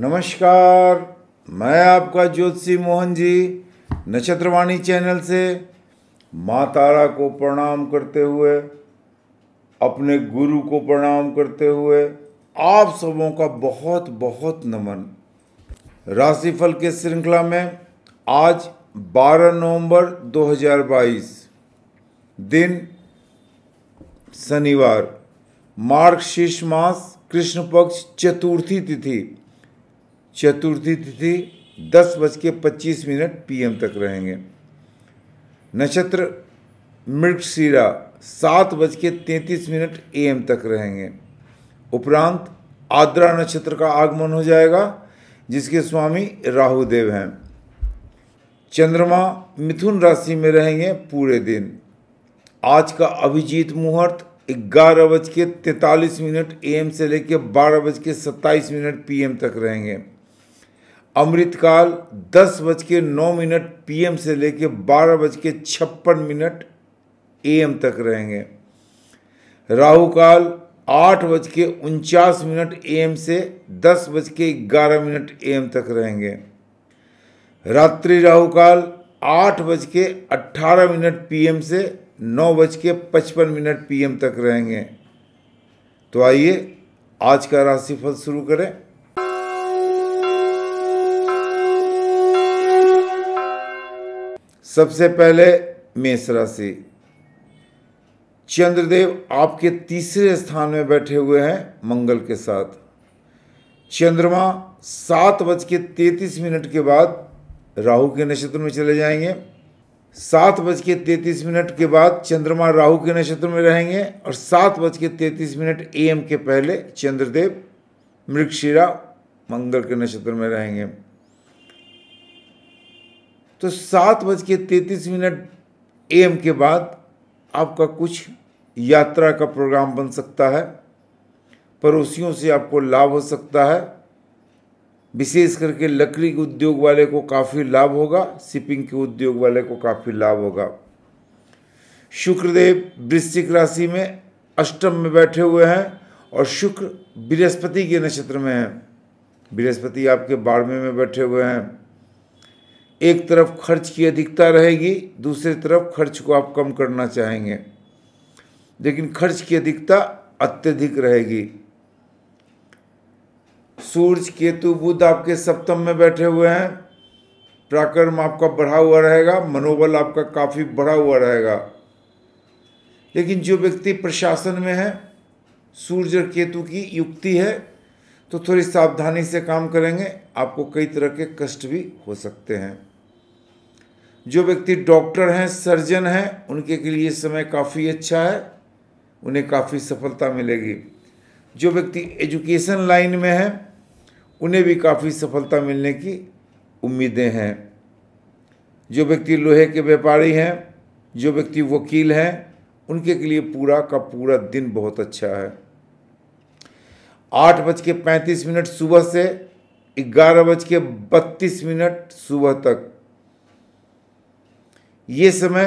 नमस्कार मैं आपका ज्योतिषी मोहन जी नक्षत्रवाणी चैनल से माँ तारा को प्रणाम करते हुए अपने गुरु को प्रणाम करते हुए आप सबों का बहुत बहुत नमन राशिफल के श्रृंखला में आज 12 नवंबर 2022 दिन शनिवार मार्गशीर्ष मास कृष्ण पक्ष चतुर्थी तिथि चतुर्थी तिथि दस बज के पच्चीस मिनट पीएम तक रहेंगे नक्षत्र मृगशिरा सात बज के तैंतीस मिनट एएम तक रहेंगे उपरांत आद्रा नक्षत्र का आगमन हो जाएगा जिसके स्वामी राहु देव हैं चंद्रमा मिथुन राशि में रहेंगे पूरे दिन आज का अभिजीत मुहूर्त ग्यारह बज के तैंतालीस मिनट एम से लेकर बारह बज के सत्ताईस मिनट पीएम तक रहेंगे अमृतकाल दस बज के नौ मिनट पीएम से लेकर बारह बज के छप्पन मिनट एएम तक रहेंगे राहु काल आठ बज के उनचास मिनट एएम से दस बज के ग्यारह मिनट एएम तक रहेंगे रात्रि राहु काल आठ बज के अट्ठारह मिनट पीएम से नौ बज के पचपन मिनट पीएम तक रहेंगे तो आइए आज का राशिफल शुरू करें सबसे पहले मेष राशि चंद्रदेव आपके तीसरे स्थान में बैठे हुए हैं मंगल के साथ चंद्रमा सात बज के तैतीस मिनट के बाद राहु के नक्षत्र में चले जाएंगे सात बज के तैतीस मिनट के बाद चंद्रमा राहु के नक्षत्र में रहेंगे और सात बज के तैतीस मिनट ए के पहले चंद्रदेव मृगशिरा मंगल के नक्षत्र में रहेंगे तो सात बज के तैतीस मिनट ए एम के बाद आपका कुछ यात्रा का प्रोग्राम बन सकता है पड़ोसियों से आपको लाभ हो सकता है विशेष करके लकड़ी के उद्योग वाले को काफ़ी लाभ होगा शिपिंग के उद्योग वाले को काफ़ी लाभ होगा शुक्रदेव वृश्चिक राशि में अष्टम में बैठे हुए हैं और शुक्र बृहस्पति के नक्षत्र में हैं बृहस्पति आपके बारहवें में बैठे हुए हैं एक तरफ खर्च की अधिकता रहेगी दूसरी तरफ खर्च को आप कम करना चाहेंगे लेकिन खर्च की अधिकता अत्यधिक रहेगी सूर्य केतु बुद्ध आपके सप्तम में बैठे हुए हैं प्राकर्म आपका बढ़ा हुआ रहेगा मनोबल आपका काफ़ी बढ़ा हुआ रहेगा लेकिन जो व्यक्ति प्रशासन में है सूर्य और केतु की युक्ति है तो थोड़ी सावधानी से काम करेंगे आपको कई तरह के कष्ट भी हो सकते हैं जो व्यक्ति डॉक्टर हैं सर्जन हैं उनके के लिए समय काफ़ी अच्छा है उन्हें काफ़ी सफलता मिलेगी जो व्यक्ति एजुकेशन लाइन में है उन्हें भी काफ़ी सफलता मिलने की उम्मीदें हैं जो व्यक्ति लोहे के व्यापारी हैं जो व्यक्ति वकील हैं उनके के लिए पूरा का पूरा दिन बहुत अच्छा है आठ बज के पैंतीस मिनट सुबह से ग्यारह बज के बत्तीस मिनट सुबह तक ये समय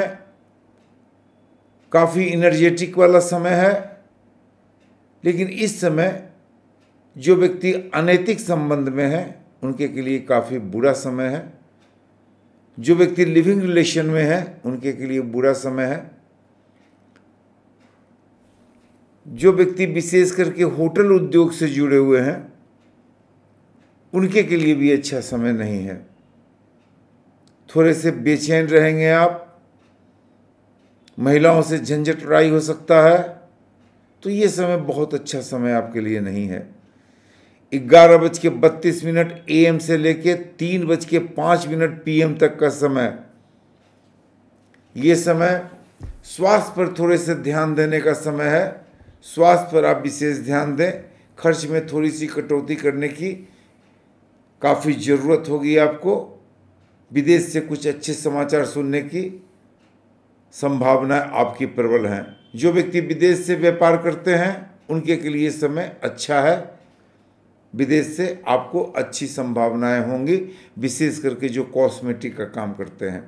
काफ़ी इनर्जेटिक वाला समय है लेकिन इस समय जो व्यक्ति अनैतिक संबंध में है उनके के लिए काफ़ी बुरा समय है जो व्यक्ति लिविंग रिलेशन में है उनके के लिए बुरा समय है जो व्यक्ति विशेष करके होटल उद्योग से जुड़े हुए हैं उनके के लिए भी अच्छा समय नहीं है थोड़े से बेचैन रहेंगे आप महिलाओं से झंझट लड़ाई हो सकता है तो ये समय बहुत अच्छा समय आपके लिए नहीं है ग्यारह बज के बत्तीस मिनट ए से लेके तीन बज के पाँच मिनट एम तक का समय यह समय स्वास्थ्य पर थोड़े से ध्यान देने का समय है स्वास्थ्य पर आप विशेष ध्यान दें खर्च में थोड़ी सी कटौती करने की काफ़ी ज़रूरत होगी आपको विदेश से कुछ अच्छे समाचार सुनने की संभावनाएं आपकी प्रबल हैं जो व्यक्ति विदेश से व्यापार करते हैं उनके के लिए समय अच्छा है विदेश से आपको अच्छी संभावनाएं होंगी विशेष करके जो कॉस्मेटिक का काम करते हैं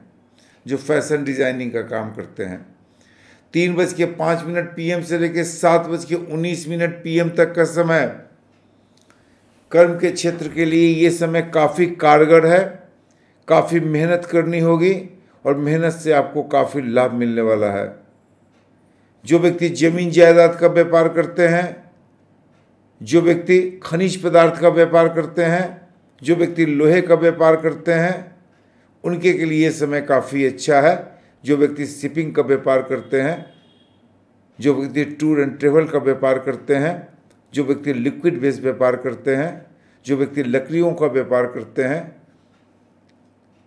जो फैशन डिजाइनिंग का काम करते हैं तीन बज के पाँच मिनट पीएम से लेकर सात बज के उन्नीस मिनट पीएम तक का समय कर्म के क्षेत्र के लिए ये समय काफ़ी कारगर है काफ़ी मेहनत करनी होगी और मेहनत से आपको काफ़ी लाभ मिलने वाला है जो व्यक्ति जमीन जायदाद का व्यापार करते हैं जो व्यक्ति खनिज पदार्थ का व्यापार करते हैं जो व्यक्ति लोहे का व्यापार करते हैं उनके के लिए समय काफ़ी अच्छा है जो व्यक्ति शिपिंग का व्यापार करते हैं जो व्यक्ति टूर एंड ट्रेवल का व्यापार करते हैं जो व्यक्ति लिक्विड बेस्ड व्यापार करते हैं जो व्यक्ति लकड़ियों का व्यापार करते हैं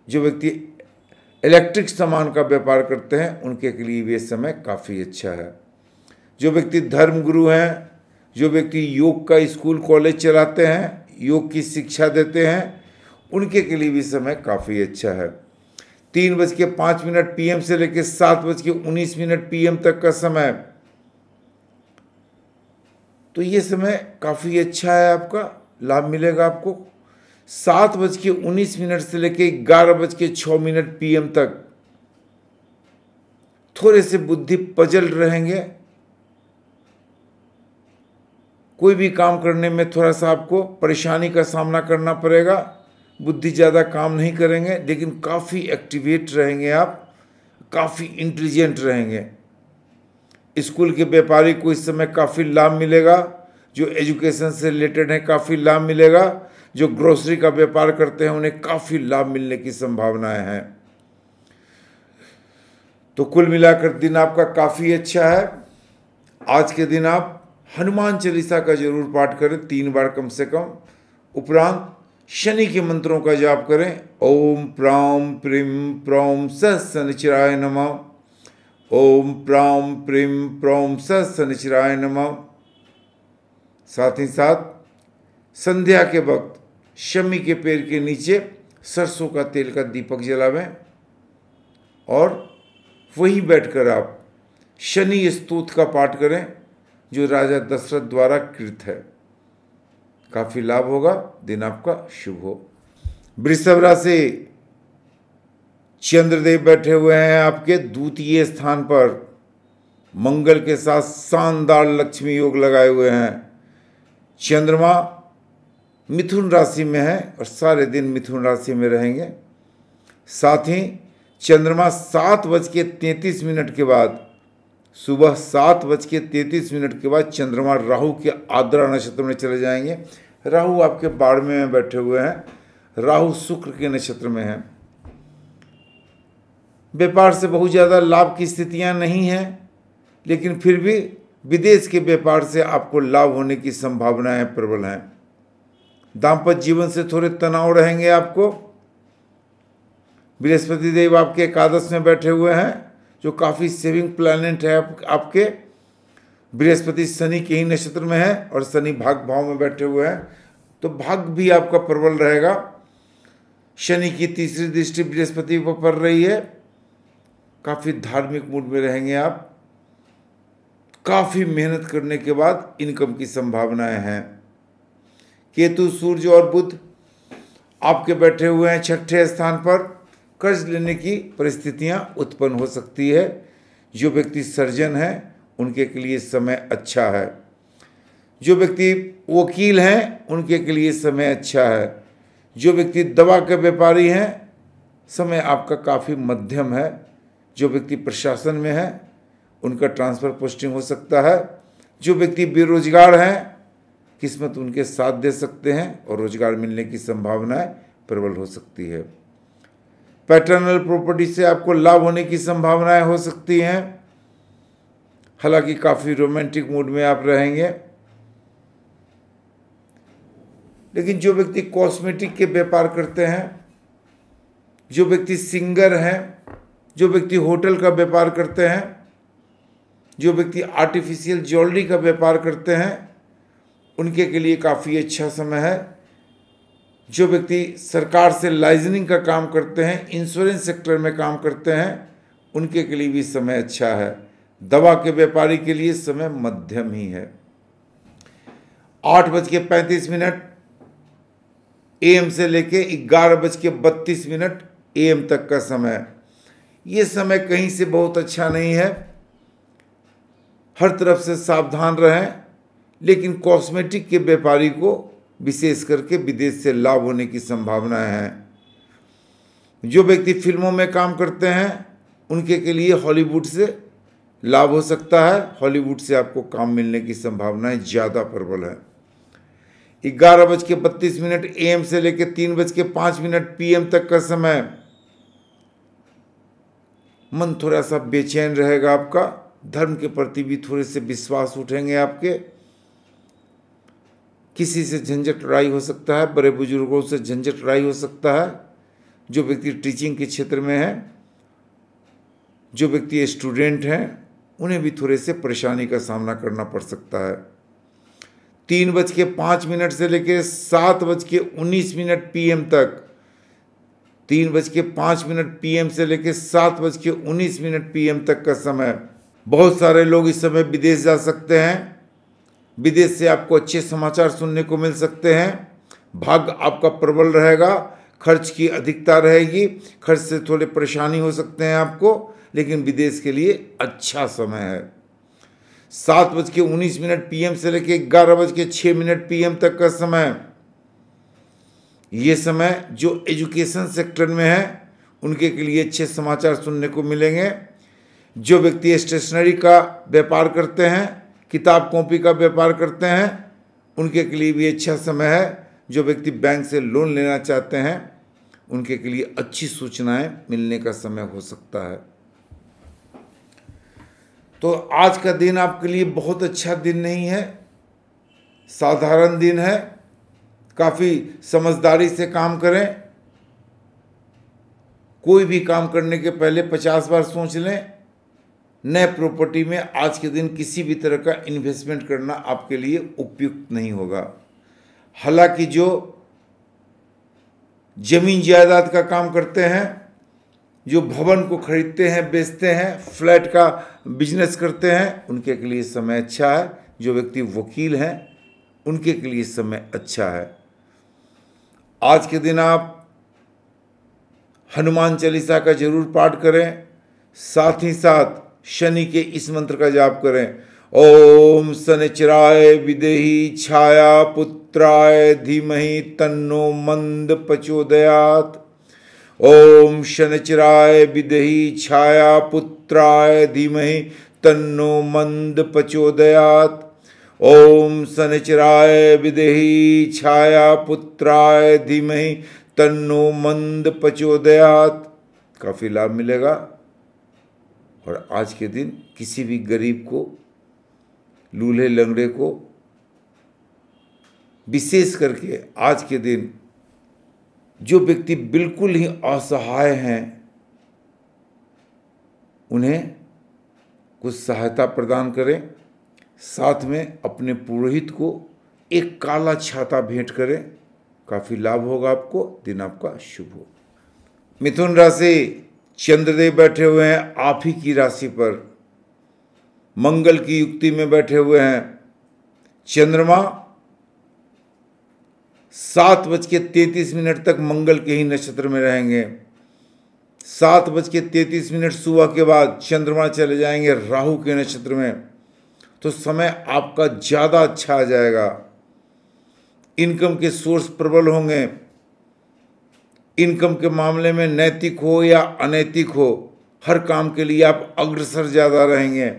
जो व्यक्ति इलेक्ट्रिक सामान का व्यापार करते हैं उनके के लिए ये समय काफ़ी अच्छा है जो व्यक्ति धर्मगुरु हैं जो व्यक्ति योग का स्कूल कॉलेज चलाते हैं योग की शिक्षा देते हैं उनके के लिए भी समय काफ़ी अच्छा है तीन बज के पाँच मिनट पीएम से लेकर सात बज के उन्नीस मिनट पीएम तक का समय तो ये समय काफ़ी अच्छा है आपका लाभ मिलेगा आपको सात बज के उन्नीस मिनट से लेकर ग्यारह बज के छः मिनट पीएम तक थोड़े से बुद्धि पजल रहेंगे कोई भी काम करने में थोड़ा सा आपको परेशानी का सामना करना पड़ेगा बुद्धि ज़्यादा काम नहीं करेंगे लेकिन काफ़ी एक्टिवेट रहेंगे आप काफ़ी इंटेलिजेंट रहेंगे स्कूल के व्यापारी को इस समय काफ़ी लाभ मिलेगा जो एजुकेशन से रिलेटेड है काफ़ी लाभ मिलेगा जो ग्रोसरी का व्यापार करते हैं उन्हें काफ़ी लाभ मिलने की संभावनाएं हैं तो कुल मिलाकर दिन आपका काफ़ी अच्छा है आज के दिन आप हनुमान चालीसा का जरूर पाठ करें तीन बार कम से कम उपरांत शनि के मंत्रों का जाप करें ओम प्राम प्रोम प्रौम सनिचराय नम ओम प्राम प्रोम प्रौम सनिचराय नम साथ ही साथ संध्या के वक्त शमी के पेड़ के नीचे सरसों का तेल का दीपक जलावें और वहीं बैठकर आप शनि स्तूत का पाठ करें जो राजा दशरथ द्वारा कृत है काफ़ी लाभ होगा दिन आपका शुभ हो वृषभ राशि चंद्रदेव बैठे हुए हैं आपके द्वितीय स्थान पर मंगल के साथ शानदार लक्ष्मी योग लगाए हुए हैं चंद्रमा मिथुन राशि में है और सारे दिन मिथुन राशि में रहेंगे साथ ही चंद्रमा सात बज के तैंतीस मिनट के बाद सुबह सात बज के तैंतीस मिनट के बाद चंद्रमा राहु के आद्रा नक्षत्र में चले जाएंगे राहु आपके बाड़मे में बैठे हुए हैं राहु शुक्र के नक्षत्र में है व्यापार से बहुत ज़्यादा लाभ की स्थितियां नहीं हैं लेकिन फिर भी विदेश के व्यापार से आपको लाभ होने की संभावनाएं प्रबल हैं दाम्पत्य जीवन से थोड़े तनाव रहेंगे आपको बृहस्पति देव आपके एकादश में बैठे हुए हैं जो काफ़ी सेविंग प्लानट है आप, आपके बृहस्पति शनि के ही नक्षत्र में है और शनि भाग भाव में बैठे हुए हैं तो भाग भी आपका प्रबल रहेगा शनि की तीसरी दृष्टि बृहस्पति पर पड़ रही है काफ़ी धार्मिक मूड में रहेंगे आप काफ़ी मेहनत करने के बाद इनकम की संभावनाएं हैं केतु सूर्य और बुध आपके बैठे हुए हैं छठे स्थान पर कर्ज लेने की परिस्थितियां उत्पन्न हो सकती है जो व्यक्ति सर्जन है उनके के लिए समय अच्छा है जो व्यक्ति वकील हैं उनके के लिए समय अच्छा है जो व्यक्ति दवा के व्यापारी हैं समय आपका काफ़ी मध्यम है जो व्यक्ति प्रशासन में है उनका ट्रांसफ़र पोस्टिंग हो सकता है जो व्यक्ति बेरोजगार हैं किस्मत उनके साथ दे सकते हैं और रोजगार मिलने की संभावनाएं प्रबल हो सकती है पैटर्नल प्रॉपर्टी से आपको लाभ होने की संभावनाएं हो सकती हैं हालांकि काफ़ी रोमांटिक मूड में आप रहेंगे लेकिन जो व्यक्ति कॉस्मेटिक के व्यापार करते हैं जो व्यक्ति सिंगर हैं जो व्यक्ति होटल का व्यापार करते हैं जो व्यक्ति आर्टिफिशियल ज्वेलरी का व्यापार करते हैं उनके के लिए काफ़ी अच्छा समय है जो व्यक्ति सरकार से लाइजनिंग का काम करते हैं इंश्योरेंस सेक्टर में काम करते हैं उनके के लिए भी समय अच्छा है दवा के व्यापारी के लिए समय मध्यम ही है आठ बज के पैंतीस मिनट एम से लेके ग्यारह बज के बत्तीस मिनट एम तक का समय ये समय कहीं से बहुत अच्छा नहीं है हर तरफ से सावधान रहें लेकिन कॉस्मेटिक के व्यापारी को विशेष करके विदेश से लाभ होने की संभावना है जो व्यक्ति फिल्मों में काम करते हैं उनके के लिए हॉलीवुड से लाभ हो सकता है हॉलीवुड से आपको काम मिलने की संभावनाएं ज़्यादा प्रबल है ग्यारह बज के बत्तीस मिनट ए से लेकर तीन बज के पाँच मिनट एम तक का समय मन थोड़ा सा बेचैन रहेगा आपका धर्म के प्रति भी थोड़े से विश्वास उठेंगे आपके किसी से झंझट लड़ाई हो सकता है बड़े बुजुर्गों से झंझट लड़ाई हो सकता है जो व्यक्ति टीचिंग के क्षेत्र में है जो व्यक्ति स्टूडेंट हैं उन्हें भी थोड़े से परेशानी का सामना करना पड़ सकता है तीन बज के पाँच मिनट से लेकर सात बज के उन्नीस मिनट पीएम तक तीन बज के पाँच मिनट पीएम से लेकर सात बज के उन्नीस मिनट पीएम तक का समय बहुत सारे लोग इस समय विदेश जा सकते हैं विदेश से आपको अच्छे समाचार सुनने को मिल सकते हैं भाग्य आपका प्रबल रहेगा खर्च की अधिकता रहेगी खर्च से थोड़े परेशानी हो सकते हैं आपको लेकिन विदेश के लिए अच्छा समय है सात बज के उन्नीस मिनट पीएम से लेकर ग्यारह बज के छः मिनट पीएम तक का समय ये समय जो एजुकेशन सेक्टर में है उनके के लिए अच्छे समाचार सुनने को मिलेंगे जो व्यक्ति स्टेशनरी का व्यापार करते हैं किताब कॉपी का व्यापार करते हैं उनके के लिए भी अच्छा समय है जो व्यक्ति बैंक से लोन लेना चाहते हैं उनके के लिए अच्छी सूचनाएं मिलने का समय हो सकता है तो आज का दिन आपके लिए बहुत अच्छा दिन नहीं है साधारण दिन है काफ़ी समझदारी से काम करें कोई भी काम करने के पहले पचास बार सोच लें नए प्रॉपर्टी में आज के दिन किसी भी तरह का इन्वेस्टमेंट करना आपके लिए उपयुक्त नहीं होगा हालांकि जो जमीन जायदाद का काम करते हैं जो भवन को खरीदते हैं बेचते हैं फ्लैट का बिजनेस करते हैं उनके के लिए समय अच्छा है जो व्यक्ति वकील हैं उनके के लिए समय अच्छा है आज के दिन आप हनुमान चालीसा का जरूर पाठ करें साथ ही साथ शनि के इस मंत्र का जाप करें ओम शनिचराय विदेही छाया पुत्राय धीमहि तन्नो मंद पचोदयात ओम शनिचराय विदेही छाया पुत्राय धीमहि तन्नो मंद पचोदयात ओम शनिचराय विदेही छाया पुत्राय धीमहि तन्नो मंद पचोदयात काफी लाभ मिलेगा और आज के दिन किसी भी गरीब को लूल्हे लंगड़े को विशेष करके आज के दिन जो व्यक्ति बिल्कुल ही असहाय हैं उन्हें कुछ सहायता प्रदान करें साथ में अपने पुरोहित को एक काला छाता भेंट करें काफ़ी लाभ होगा आपको दिन आपका शुभ हो मिथुन राशि चंद्रदेव बैठे हुए हैं आप ही की राशि पर मंगल की युक्ति में बैठे हुए हैं चंद्रमा सात बज के तैतीस मिनट तक मंगल के ही नक्षत्र में रहेंगे सात बज के तैतीस मिनट सुबह के बाद चंद्रमा चले जाएंगे राहु के नक्षत्र में तो समय आपका ज़्यादा अच्छा आ जाएगा इनकम के सोर्स प्रबल होंगे इनकम के मामले में नैतिक हो या अनैतिक हो हर काम के लिए आप अग्रसर ज़्यादा रहेंगे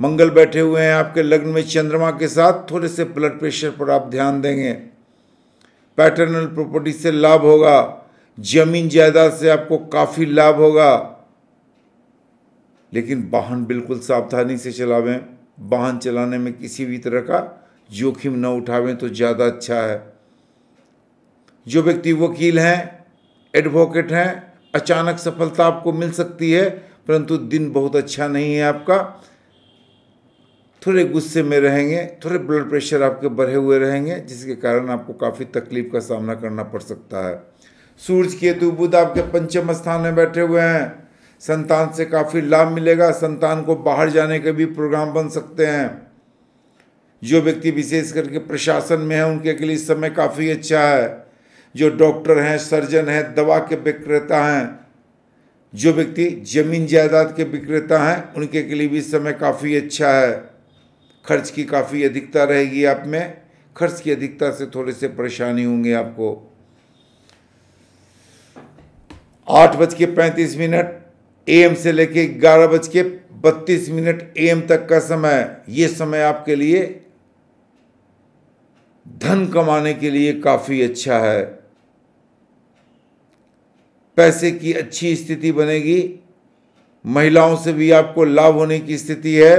मंगल बैठे हुए हैं आपके लग्न में चंद्रमा के साथ थोड़े से ब्लड प्रेशर पर आप ध्यान देंगे पैटर्नल प्रॉपर्टी से लाभ होगा जमीन जायदाद से आपको काफ़ी लाभ होगा लेकिन वाहन बिल्कुल सावधानी से चलावें वाहन चलाने में किसी भी तरह का जोखिम न उठावें तो ज़्यादा अच्छा है जो व्यक्ति वकील हैं एडवोकेट हैं अचानक सफलता आपको मिल सकती है परंतु दिन बहुत अच्छा नहीं है आपका थोड़े गुस्से में रहेंगे थोड़े ब्लड प्रेशर आपके बढ़े हुए रहेंगे जिसके कारण आपको काफ़ी तकलीफ का सामना करना पड़ सकता है सूर्य केतु बुध आपके पंचम स्थान में बैठे हुए हैं संतान से काफ़ी लाभ मिलेगा संतान को बाहर जाने के भी प्रोग्राम बन सकते हैं जो व्यक्ति विशेष करके प्रशासन में है उनके के लिए समय काफ़ी अच्छा है जो डॉक्टर हैं सर्जन हैं दवा के विक्रेता हैं जो व्यक्ति जमीन जायदाद के विक्रेता हैं उनके के लिए भी समय काफ़ी अच्छा है खर्च की काफ़ी अधिकता रहेगी आप में खर्च की अधिकता से थोड़े से परेशानी होंगे आपको आठ बज के पैंतीस मिनट ए एम से लेके ग्यारह बज के बत्तीस मिनट ए एम तक का समय ये समय आपके लिए धन कमाने के लिए काफ़ी अच्छा है पैसे की अच्छी स्थिति बनेगी महिलाओं से भी आपको लाभ होने की स्थिति है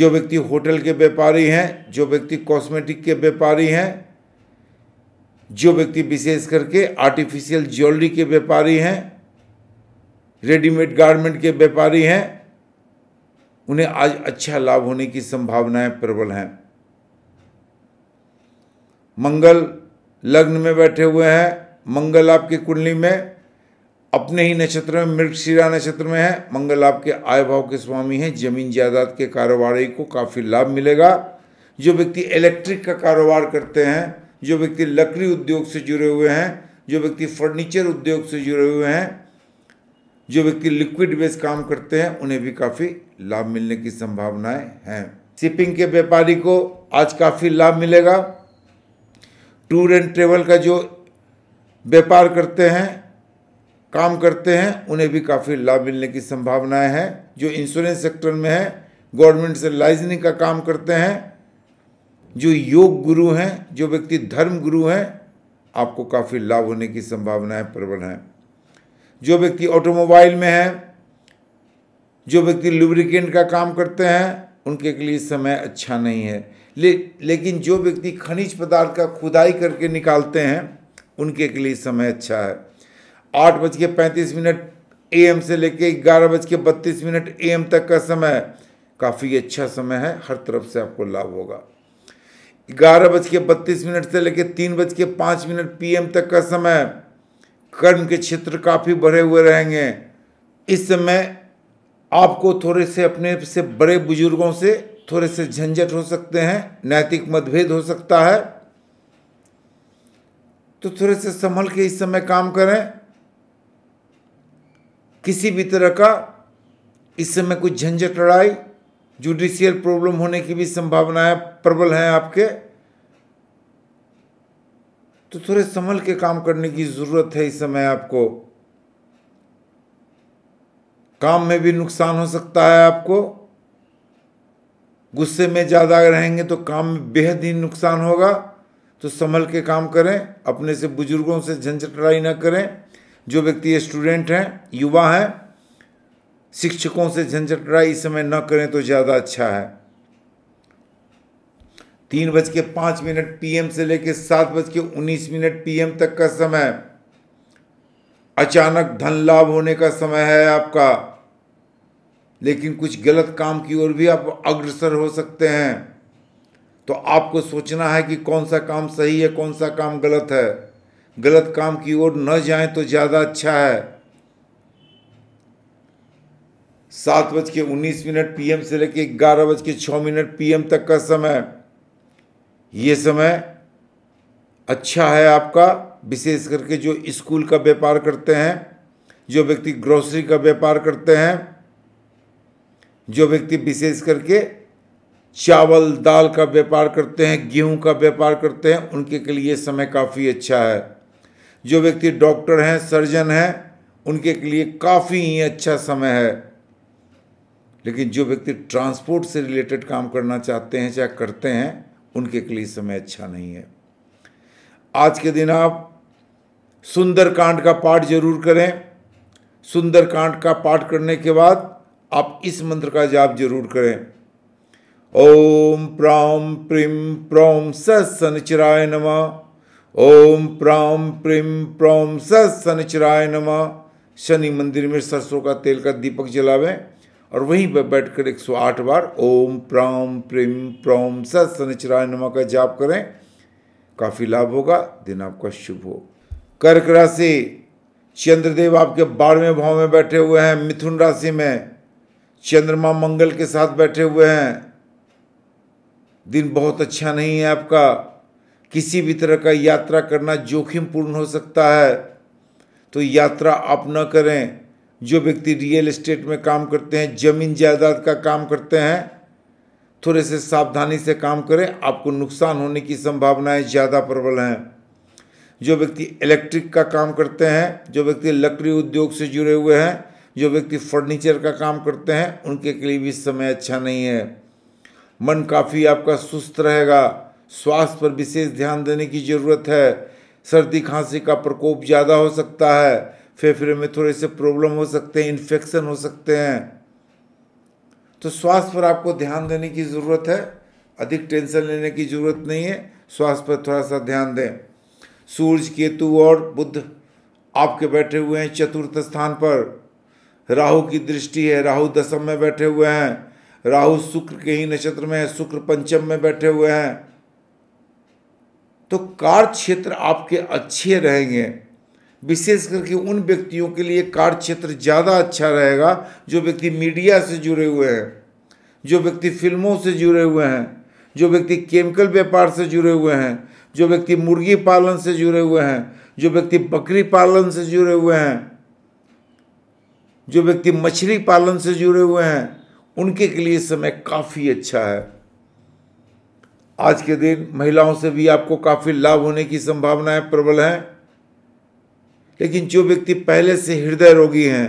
जो व्यक्ति होटल के व्यापारी हैं जो व्यक्ति कॉस्मेटिक के व्यापारी हैं जो व्यक्ति विशेष करके आर्टिफिशियल ज्वेलरी के व्यापारी हैं रेडीमेड गारमेंट के व्यापारी हैं उन्हें आज अच्छा लाभ होने की संभावनाएं प्रबल हैं मंगल लग्न में बैठे हुए हैं मंगल आपकी कुंडली में अपने ही नक्षत्र में मृगशीरा नक्षत्र में है मंगल आपके आय भाव के स्वामी हैं जमीन जायदाद के कारोबारी को काफ़ी लाभ मिलेगा जो व्यक्ति इलेक्ट्रिक का कारोबार करते हैं जो व्यक्ति लकड़ी उद्योग से जुड़े हुए हैं जो व्यक्ति फर्नीचर उद्योग से जुड़े हुए हैं जो व्यक्ति लिक्विड बेस काम करते हैं उन्हें भी काफ़ी लाभ मिलने की संभावनाएं हैं शिपिंग के व्यापारी को आज काफ़ी लाभ मिलेगा टूर एंड ट्रेवल का जो व्यापार करते हैं काम करते हैं उन्हें भी काफ़ी लाभ मिलने की संभावनाएं हैं जो इंश्योरेंस सेक्टर में है गवर्नमेंट से लाइजनिंग का काम करते हैं जो योग गुरु हैं जो व्यक्ति धर्म गुरु हैं आपको काफ़ी लाभ होने की संभावनाएं प्रबल हैं जो व्यक्ति ऑटोमोबाइल में है जो व्यक्ति लुब्रिकेंट का काम करते हैं उनके लिए समय अच्छा नहीं है ले, लेकिन जो व्यक्ति खनिज पदार्थ का खुदाई करके निकालते हैं उनके के लिए समय अच्छा है आठ बज के पैंतीस मिनट ए से लेके ग्यारह बज के बत्तीस मिनट ए तक का समय काफ़ी अच्छा समय है हर तरफ से आपको लाभ होगा ग्यारह बज के बत्तीस मिनट से लेकर तीन बज के पाँच मिनट पीएम तक का समय कर्म के क्षेत्र काफ़ी बढ़े हुए रहेंगे इस समय आपको थोड़े से अपने से बड़े बुजुर्गों से थोड़े से झंझट हो सकते हैं नैतिक मतभेद हो सकता है तो थोड़े से संभल के इस समय काम करें किसी भी तरह का इस समय कुछ झंझट लड़ाई जुडिशियल प्रॉब्लम होने की भी संभावनाएं प्रबल हैं आपके तो थोड़े संभल के काम करने की ज़रूरत है इस समय आपको काम में भी नुकसान हो सकता है आपको गुस्से में ज़्यादा रहेंगे तो काम में बेहद ही नुकसान होगा तो संभल के काम करें अपने से बुजुर्गों से लड़ाई ना करें जो व्यक्ति स्टूडेंट हैं युवा हैं शिक्षकों से लड़ाई इस समय न करें तो ज़्यादा अच्छा है तीन बज के पाँच मिनट पीएम से लेकर सात बज के उन्नीस मिनट पीएम तक का समय अचानक धन लाभ होने का समय है आपका लेकिन कुछ गलत काम की ओर भी आप अग्रसर हो सकते हैं तो आपको सोचना है कि कौन सा काम सही है कौन सा काम गलत है गलत काम की ओर न जाए तो ज़्यादा अच्छा है सात बज के उन्नीस मिनट पीएम से लेके ग्यारह बज के छः मिनट पीएम तक का समय ये समय अच्छा है आपका विशेष करके जो स्कूल का व्यापार करते हैं जो व्यक्ति ग्रोसरी का व्यापार करते हैं जो व्यक्ति विशेष करके चावल दाल का व्यापार करते हैं गेहूं का व्यापार करते हैं उनके के लिए समय काफ़ी अच्छा है जो व्यक्ति डॉक्टर हैं सर्जन हैं उनके के लिए काफ़ी ही अच्छा समय है लेकिन जो व्यक्ति ट्रांसपोर्ट से रिलेटेड काम करना चाहते हैं चाहे करते हैं उनके के लिए समय अच्छा नहीं है आज के दिन आप सुंदरकांड का पाठ जरूर करें सुंदरकांड का पाठ करने के बाद आप इस मंत्र का जाप जरूर करें ओम प्रां प्रीं प्रौं सत्सनचराय नम ओम प्रां प्रीं प्रौं सत्सनचराय नम शनि मंदिर में सरसों का तेल का दीपक जलावें और वहीं पर बैठकर 108 बार ओम प्राम प्रेम प्रौम सत्सनचराय नम का जाप करें काफ़ी लाभ होगा दिन आपका शुभ हो कर्क राशि चंद्रदेव आपके बारहवें भाव में बैठे हुए हैं मिथुन राशि में चंद्रमा मंगल के साथ बैठे हुए हैं दिन बहुत अच्छा नहीं है आपका किसी भी तरह का यात्रा करना जोखिमपूर्ण हो सकता है तो यात्रा आप न करें जो व्यक्ति रियल इस्टेट में काम करते हैं ज़मीन जायदाद का काम करते हैं थोड़े से सावधानी से काम करें आपको नुकसान होने की संभावनाएं ज़्यादा प्रबल हैं जो व्यक्ति इलेक्ट्रिक का काम करते हैं जो व्यक्ति लकड़ी उद्योग से जुड़े हुए हैं जो व्यक्ति फर्नीचर का काम करते हैं उनके के लिए भी समय अच्छा नहीं है मन काफ़ी आपका सुस्त रहेगा स्वास्थ्य पर विशेष ध्यान देने की ज़रूरत है सर्दी खांसी का प्रकोप ज़्यादा हो सकता है फेफड़े में थोड़े से प्रॉब्लम हो सकते हैं इन्फेक्शन हो सकते हैं तो स्वास्थ्य पर आपको ध्यान देने की ज़रूरत है अधिक टेंशन लेने की ज़रूरत नहीं है स्वास्थ्य पर थोड़ा सा ध्यान दें सूर्य केतु और बुद्ध आपके बैठे हुए हैं चतुर्थ स्थान पर राहु की दृष्टि है राहु दशम में बैठे हुए हैं राहु शुक्र के ही नक्षत्र में शुक्र पंचम में बैठे हुए हैं तो कार्य क्षेत्र आपके अच्छे रहेंगे विशेष करके उन व्यक्तियों के लिए कार्य क्षेत्र ज़्यादा अच्छा रहेगा जो व्यक्ति मीडिया से जुड़े हुए हैं जो व्यक्ति फिल्मों से जुड़े हुए हैं जो व्यक्ति केमिकल व्यापार से जुड़े हुए हैं जो व्यक्ति मुर्गी पालन से जुड़े हुए हैं जो व्यक्ति बकरी पालन से जुड़े हुए हैं जो व्यक्ति मछली पालन से जुड़े हुए हैं उनके के लिए समय काफ़ी अच्छा है आज के दिन महिलाओं से भी आपको काफ़ी लाभ होने की संभावनाएं प्रबल हैं लेकिन जो व्यक्ति पहले से हृदय रोगी हैं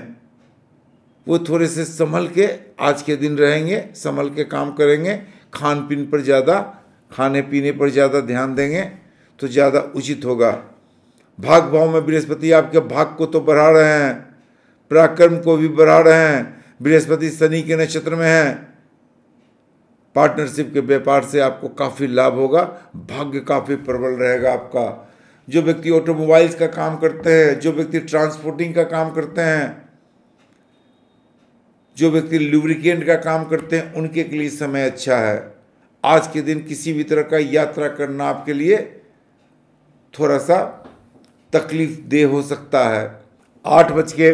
वो थोड़े से संभल के आज के दिन रहेंगे संभल के काम करेंगे खान पीन पर ज़्यादा खाने पीने पर ज़्यादा ध्यान देंगे तो ज़्यादा उचित होगा भाग भाव में बृहस्पति आपके भाग को तो बढ़ा रहे हैं पराक्रम को भी बढ़ा रहे हैं बृहस्पति शनि के नक्षत्र में है पार्टनरशिप के व्यापार से आपको काफ़ी लाभ होगा भाग्य काफ़ी प्रबल रहेगा आपका जो व्यक्ति ऑटोमोबाइल्स का काम करते हैं जो व्यक्ति ट्रांसपोर्टिंग का काम करते हैं जो व्यक्ति लुब्रिकेंट का काम करते हैं उनके लिए समय अच्छा है आज के दिन किसी भी तरह का यात्रा करना आपके लिए थोड़ा सा तकलीफ देह हो सकता है आठ बज के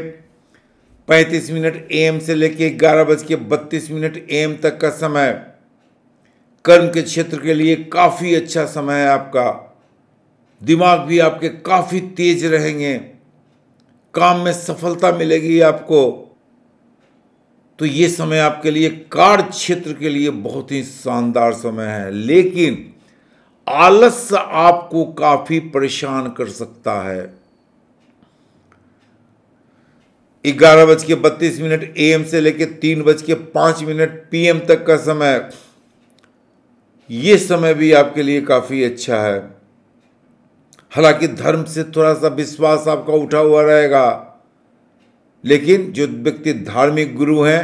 पैंतीस मिनट एम से लेकर ग्यारह बज के बत्तीस मिनट एम तक का समय कर्म के क्षेत्र के लिए काफ़ी अच्छा समय है आपका दिमाग भी आपके काफ़ी तेज रहेंगे काम में सफलता मिलेगी आपको तो ये समय आपके लिए कार्य क्षेत्र के लिए बहुत ही शानदार समय है लेकिन आलस आपको काफ़ी परेशान कर सकता है ग्यारह बज के बत्तीस मिनट ए एम से लेकर तीन बज के पांच मिनट पीएम तक का समय ये समय भी आपके लिए काफ़ी अच्छा है हालांकि धर्म से थोड़ा सा विश्वास आपका उठा हुआ रहेगा लेकिन जो व्यक्ति धार्मिक गुरु हैं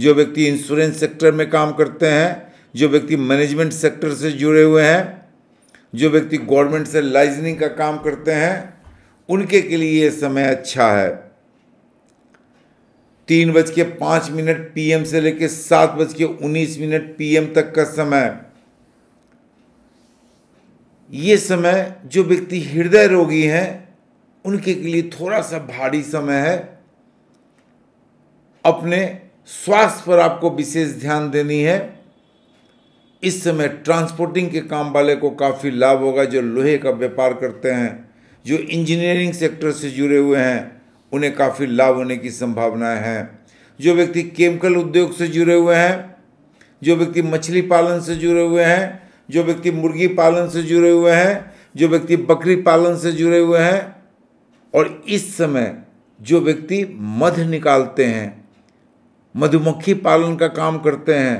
जो व्यक्ति इंश्योरेंस सेक्टर में काम करते हैं जो व्यक्ति मैनेजमेंट सेक्टर से जुड़े हुए हैं जो व्यक्ति गवर्नमेंट से लाइजनिंग का काम करते हैं उनके के लिए ये समय अच्छा है तीन बज के पाँच मिनट पीएम से लेकर सात बज के उन्नीस मिनट पीएम तक का समय ये समय जो व्यक्ति हृदय रोगी हैं उनके के लिए थोड़ा सा भारी समय है अपने स्वास्थ्य पर आपको विशेष ध्यान देनी है इस समय ट्रांसपोर्टिंग के काम वाले को काफ़ी लाभ होगा जो लोहे का व्यापार करते हैं जो इंजीनियरिंग सेक्टर से जुड़े हुए हैं उन्हें काफ़ी लाभ होने की संभावनाएं हैं जो व्यक्ति केमिकल उद्योग से जुड़े हुए हैं जो व्यक्ति मछली पालन से जुड़े हुए हैं जो व्यक्ति मुर्गी पालन से जुड़े हुए हैं जो व्यक्ति बकरी पालन से जुड़े हुए हैं और इस समय जो व्यक्ति मध निकालते हैं मधुमक्खी पालन का काम करते हैं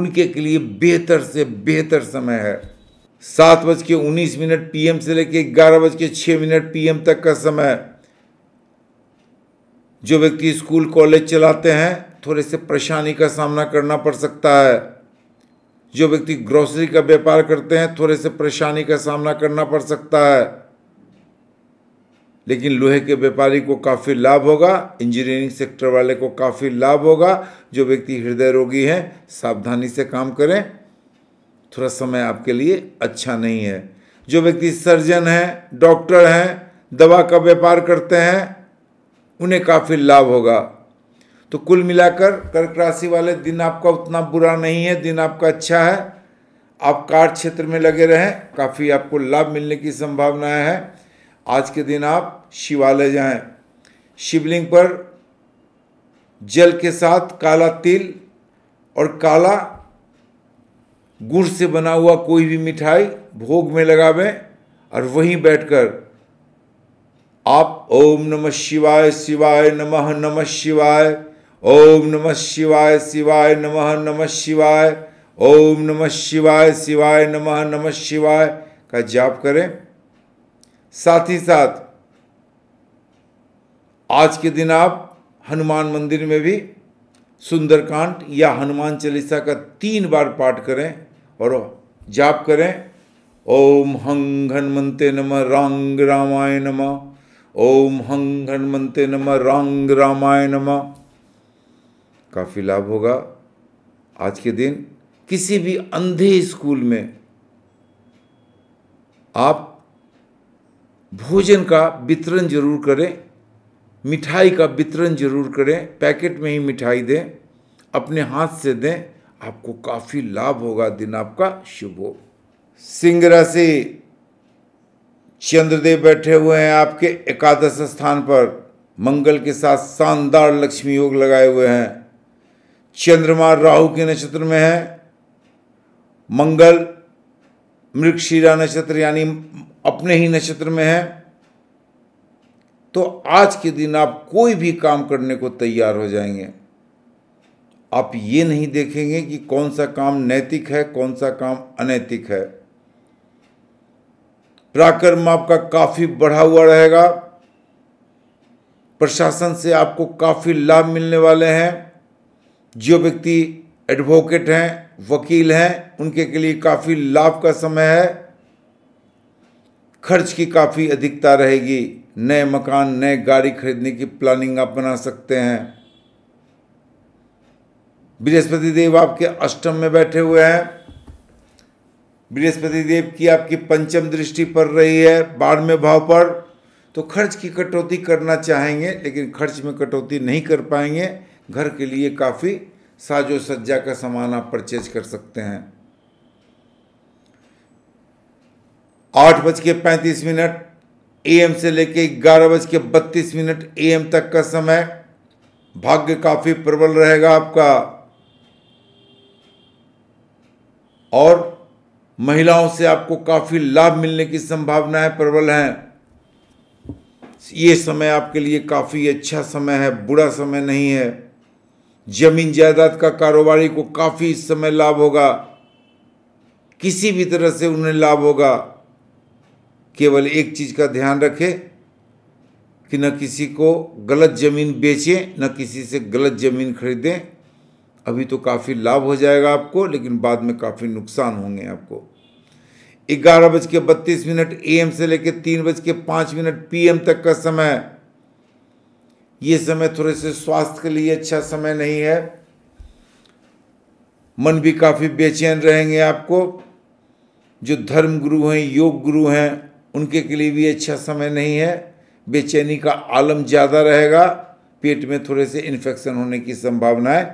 उनके के लिए बेहतर से बेहतर समय है सात बज के उन्नीस मिनट पीएम से लेकर ग्यारह बज के छः मिनट पीएम तक का समय जो व्यक्ति स्कूल कॉलेज चलाते हैं थोड़े से परेशानी का सामना करना पड़ सकता है जो व्यक्ति ग्रोसरी का व्यापार करते हैं थोड़े से परेशानी का सामना करना पड़ सकता है लेकिन लोहे के व्यापारी को काफ़ी लाभ होगा इंजीनियरिंग सेक्टर वाले को काफ़ी लाभ होगा जो व्यक्ति हृदय रोगी हैं सावधानी से काम करें थोड़ा समय आपके लिए अच्छा नहीं है जो व्यक्ति सर्जन हैं डॉक्टर हैं दवा का व्यापार करते हैं उन्हें काफ़ी लाभ होगा तो कुल मिलाकर कर्क राशि वाले दिन आपका उतना बुरा नहीं है दिन आपका अच्छा है आप कार्य क्षेत्र में लगे रहें काफ़ी आपको लाभ मिलने की संभावना है आज के दिन आप शिवालय जाएं शिवलिंग पर जल के साथ काला तिल और काला गुड़ से बना हुआ कोई भी मिठाई भोग में लगावें और वहीं बैठकर आप ओम नमः शिवाय शिवाय नमः नमः शिवाय ओम नमः शिवाय शिवाय नमः नमः शिवाय ओम नमः शिवाय शिवाय नमः नमः शिवाय का जाप करें साथ ही साथ आज के दिन आप हनुमान मंदिर में भी सुंदरकांड या हनुमान चालीसा का तीन बार पाठ करें और जाप करें ओम हंग हनुमते नम रंग रामाय नमः ओम हंग हनुमते नम रंग रामाय नम काफ़ी लाभ होगा आज के दिन किसी भी अंधे स्कूल में आप भोजन का वितरण जरूर करें मिठाई का वितरण जरूर करें पैकेट में ही मिठाई दें अपने हाथ से दें आपको काफ़ी लाभ होगा दिन आपका शुभ हो सिंह राशि चंद्रदेव बैठे हुए हैं आपके एकादश स्थान पर मंगल के साथ शानदार लक्ष्मी योग लगाए हुए हैं चंद्रमा राहु के नक्षत्र में है मंगल मृगशीरा नक्षत्र यानी अपने ही नक्षत्र में है तो आज के दिन आप कोई भी काम करने को तैयार हो जाएंगे आप ये नहीं देखेंगे कि कौन सा काम नैतिक है कौन सा काम अनैतिक है पराक्रम आपका काफ़ी बढ़ा हुआ रहेगा प्रशासन से आपको काफ़ी लाभ मिलने वाले हैं जो व्यक्ति एडवोकेट हैं वकील हैं उनके के लिए काफ़ी लाभ का समय है खर्च की काफ़ी अधिकता रहेगी नए मकान नए गाड़ी खरीदने की प्लानिंग आप बना सकते हैं बृहस्पति देव आपके अष्टम में बैठे हुए हैं बृहस्पति देव की आपकी पंचम दृष्टि पड़ रही है बारहवें भाव पर तो खर्च की कटौती करना चाहेंगे लेकिन खर्च में कटौती नहीं कर पाएंगे घर के लिए काफ़ी साजो सज्जा का सामान आप परचेज कर सकते हैं आठ बज के पैंतीस मिनट एम से लेके ग्यारह बज के बत्तीस मिनट एम तक का समय भाग्य काफ़ी प्रबल रहेगा आपका और महिलाओं से आपको काफ़ी लाभ मिलने की संभावनाएं है, प्रबल हैं ये समय आपके लिए काफ़ी अच्छा समय है बुरा समय नहीं है जमीन जायदाद का कारोबारी को काफ़ी इस समय लाभ होगा किसी भी तरह से उन्हें लाभ होगा केवल एक चीज़ का ध्यान रखें कि न किसी को गलत ज़मीन बेचें न किसी से गलत ज़मीन खरीदें अभी तो काफ़ी लाभ हो जाएगा आपको लेकिन बाद में काफ़ी नुकसान होंगे आपको ग्यारह बज के बत्तीस मिनट ए से लेकर तीन बज के पांच मिनट पीएम तक का समय यह समय थोड़े से स्वास्थ्य के लिए अच्छा समय नहीं है मन भी काफ़ी बेचैन रहेंगे आपको जो धर्म गुरु हैं योग गुरु हैं उनके के लिए भी अच्छा समय नहीं है बेचैनी का आलम ज़्यादा रहेगा पेट में थोड़े से इन्फेक्शन होने की संभावनाएं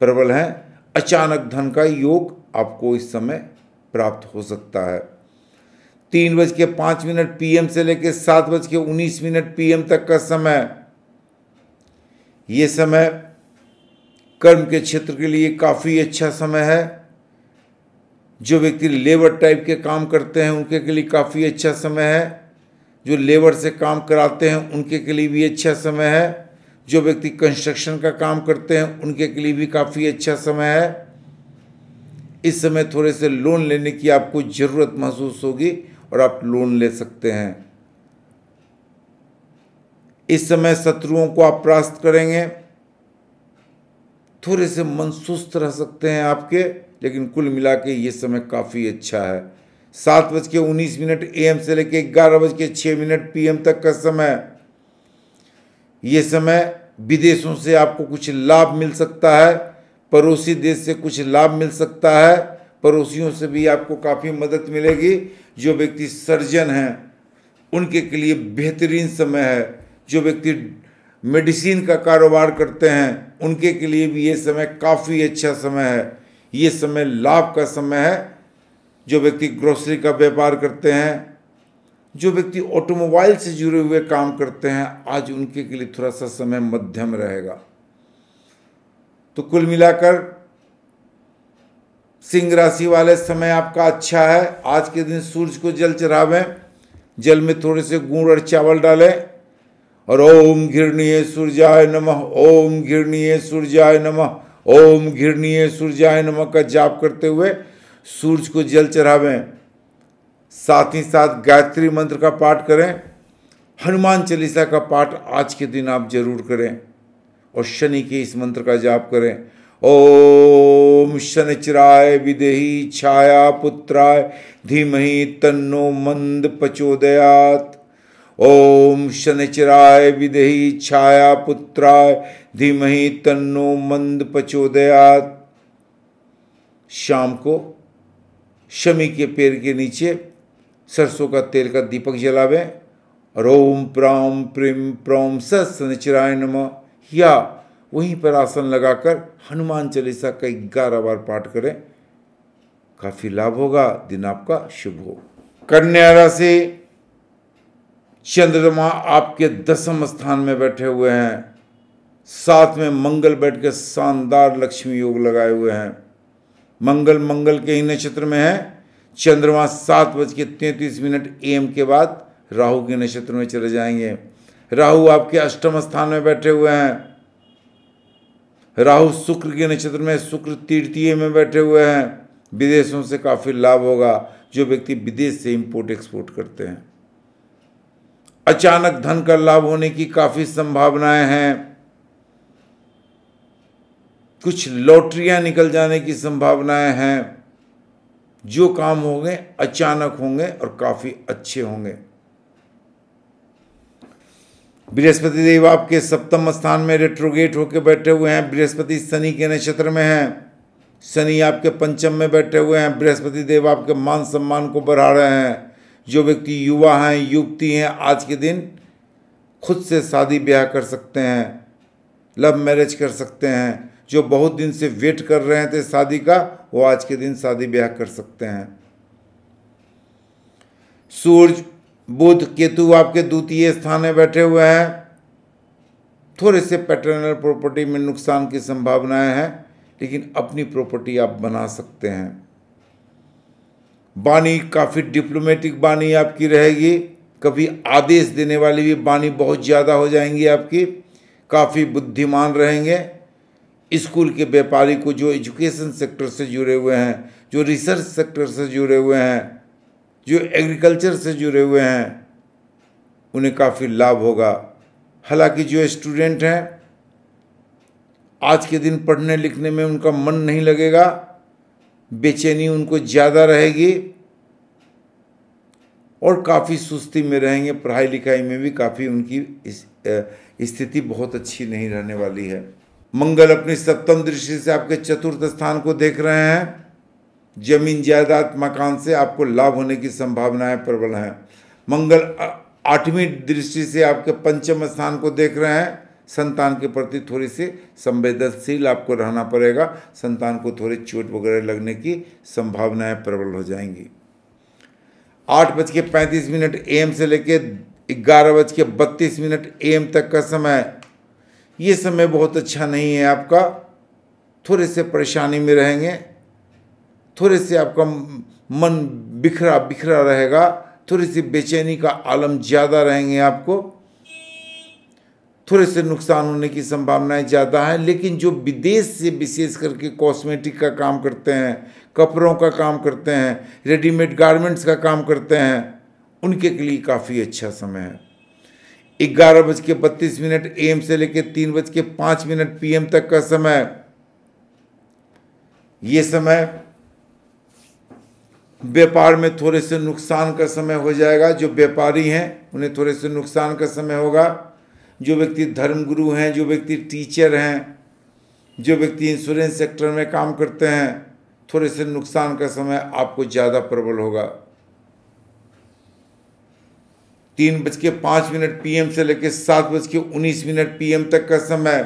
प्रबल हैं अचानक धन का योग आपको इस समय प्राप्त हो सकता है तीन बज के पाँच मिनट पीएम से लेकर सात बज के उन्नीस मिनट पीएम तक का समय ये समय कर्म के क्षेत्र के लिए काफ़ी अच्छा समय है जो व्यक्ति लेबर टाइप के काम करते हैं उनके के लिए काफ़ी अच्छा समय है जो लेबर से काम कराते हैं उनके के लिए भी अच्छा समय है जो व्यक्ति कंस्ट्रक्शन का काम करते हैं उनके के लिए भी काफ़ी अच्छा समय है इस समय थोड़े से लोन लेने की आपको ज़रूरत महसूस होगी और आप लोन ले सकते हैं इस समय शत्रुओं को आप परास्त करेंगे थोड़े से मन सुस्त रह सकते हैं आपके लेकिन कुल मिला के ये समय काफ़ी अच्छा है सात बज के उन्नीस मिनट एम से लेके ग्यारह बज के छः मिनट पीएम तक का समय ये समय विदेशों से आपको कुछ लाभ मिल सकता है पड़ोसी देश से कुछ लाभ मिल सकता है पड़ोसियों से भी आपको काफ़ी मदद मिलेगी जो व्यक्ति सर्जन हैं उनके के लिए बेहतरीन समय है जो व्यक्ति मेडिसिन का कारोबार करते हैं उनके के लिए भी ये समय काफ़ी अच्छा समय है ये समय लाभ का समय है जो व्यक्ति ग्रोसरी का व्यापार करते हैं जो व्यक्ति ऑटोमोबाइल से जुड़े हुए काम करते हैं आज उनके के लिए थोड़ा सा समय मध्यम रहेगा तो कुल मिलाकर सिंह राशि वाले समय आपका अच्छा है आज के दिन सूर्य को जल चढ़ावें जल में थोड़े से गुड़ और चावल डालें और ओम घिरणीय सूर्याय नमः ओम घिरणीय सूर्याय नमः ओम घिरणीय सूर्याय नमः का जाप करते हुए सूर्य को जल चढ़ावें साथ ही साथ गायत्री मंत्र का पाठ करें हनुमान चालीसा का पाठ आज के दिन आप जरूर करें और शनि के इस मंत्र का जाप करें ओम शनिचराय विदेही छाया पुत्राय धीमहि तन्नो मंद प्रचोदयात ओम शनिचराय विदेही छाया पुत्राय धीमहि तन्नो मंद प्रचोदयात शाम को शमी के पेड़ के नीचे सरसों का तेल का दीपक जलावें रोम ओम प्राम प्रेम प्रौम सत्सनचराय नमः या वहीं पर आसन लगाकर हनुमान चालीसा का ग्यारह बार पाठ करें काफ़ी लाभ होगा दिन आपका शुभ हो कन्या राशि चंद्रमा आपके दसम स्थान में बैठे हुए हैं साथ में मंगल बैठ के शानदार लक्ष्मी योग लगाए हुए हैं मंगल मंगल के ही नक्षत्र में है चंद्रमा सात बज के तैंतीस मिनट एम के बाद राहु के नक्षत्र में चले जाएंगे राहु आपके अष्टम स्थान में बैठे हुए हैं राहु शुक्र के नक्षत्र में शुक्र तृतीय में बैठे हुए हैं विदेशों से काफ़ी लाभ होगा जो व्यक्ति विदेश से इंपोर्ट एक्सपोर्ट करते हैं अचानक धन का लाभ होने की काफ़ी संभावनाएं हैं कुछ लॉटरियां निकल जाने की संभावनाएं हैं जो काम होंगे अचानक होंगे और काफ़ी अच्छे होंगे बृहस्पति देव आपके सप्तम स्थान में रेट्रोगेट होकर बैठे हुए हैं बृहस्पति शनि के नक्षत्र में हैं शनि आपके पंचम में बैठे हुए हैं बृहस्पति देव आपके मान सम्मान को बढ़ा रहे हैं जो व्यक्ति युवा हैं युवती हैं आज के दिन खुद से शादी ब्याह कर सकते हैं लव मैरिज कर सकते हैं जो बहुत दिन से वेट कर रहे थे शादी का वो आज के दिन शादी ब्याह कर सकते हैं सूर्य बुध केतु आपके द्वितीय स्थान में बैठे हुए हैं थोड़े से पैटर्नल प्रॉपर्टी में नुकसान की संभावनाएं हैं लेकिन अपनी प्रॉपर्टी आप बना सकते हैं बानी काफ़ी डिप्लोमेटिक बानी आपकी रहेगी कभी आदेश देने वाली भी बानी बहुत ज़्यादा हो जाएंगी आपकी काफ़ी बुद्धिमान रहेंगे स्कूल के व्यापारी को जो एजुकेशन सेक्टर से जुड़े हुए हैं जो रिसर्च सेक्टर से जुड़े हुए हैं जो एग्रीकल्चर से जुड़े हुए हैं उन्हें काफ़ी लाभ होगा हालांकि जो स्टूडेंट हैं आज के दिन पढ़ने लिखने में उनका मन नहीं लगेगा बेचैनी उनको ज़्यादा रहेगी और काफ़ी सुस्ती में रहेंगे पढ़ाई लिखाई में भी काफ़ी उनकी स्थिति बहुत अच्छी नहीं रहने वाली है मंगल अपनी सप्तम दृष्टि से आपके चतुर्थ स्थान को देख रहे हैं जमीन जायदाद मकान से आपको लाभ होने की संभावनाएं प्रबल हैं मंगल आठवीं दृष्टि से आपके पंचम स्थान को देख रहे हैं संतान के प्रति थोड़ी सी संवेदनशील आपको रहना पड़ेगा संतान को थोड़ी चोट वगैरह लगने की संभावनाएं प्रबल हो जाएंगी आठ बज के पैंतीस मिनट एम से लेकर ग्यारह बज के बत्तीस मिनट एम तक का समय ये समय बहुत अच्छा नहीं है आपका थोड़े से परेशानी में रहेंगे थोड़े से आपका मन बिखरा बिखरा रहेगा थोड़ी सी बेचैनी का आलम ज़्यादा रहेंगे आपको थोड़े से नुकसान होने की संभावनाएं ज़्यादा हैं लेकिन जो विदेश से विशेष करके कॉस्मेटिक का काम करते हैं कपड़ों का काम करते हैं रेडीमेड गारमेंट्स का काम करते हैं उनके के लिए काफ़ी अच्छा समय है ग्यारह बज के बत्तीस मिनट एम से लेकर तीन बज के पाँच मिनट पीएम तक का समय ये समय व्यापार में थोड़े से नुकसान का समय हो जाएगा जो व्यापारी हैं उन्हें थोड़े से नुकसान का समय होगा जो व्यक्ति धर्मगुरु हैं जो व्यक्ति टीचर हैं जो व्यक्ति इंश्योरेंस सेक्टर में काम करते हैं थोड़े से नुकसान का समय आपको ज़्यादा प्रबल होगा तीन बज के पाँच मिनट पीएम से लेकर सात बज के उन्नीस मिनट पीएम तक का समय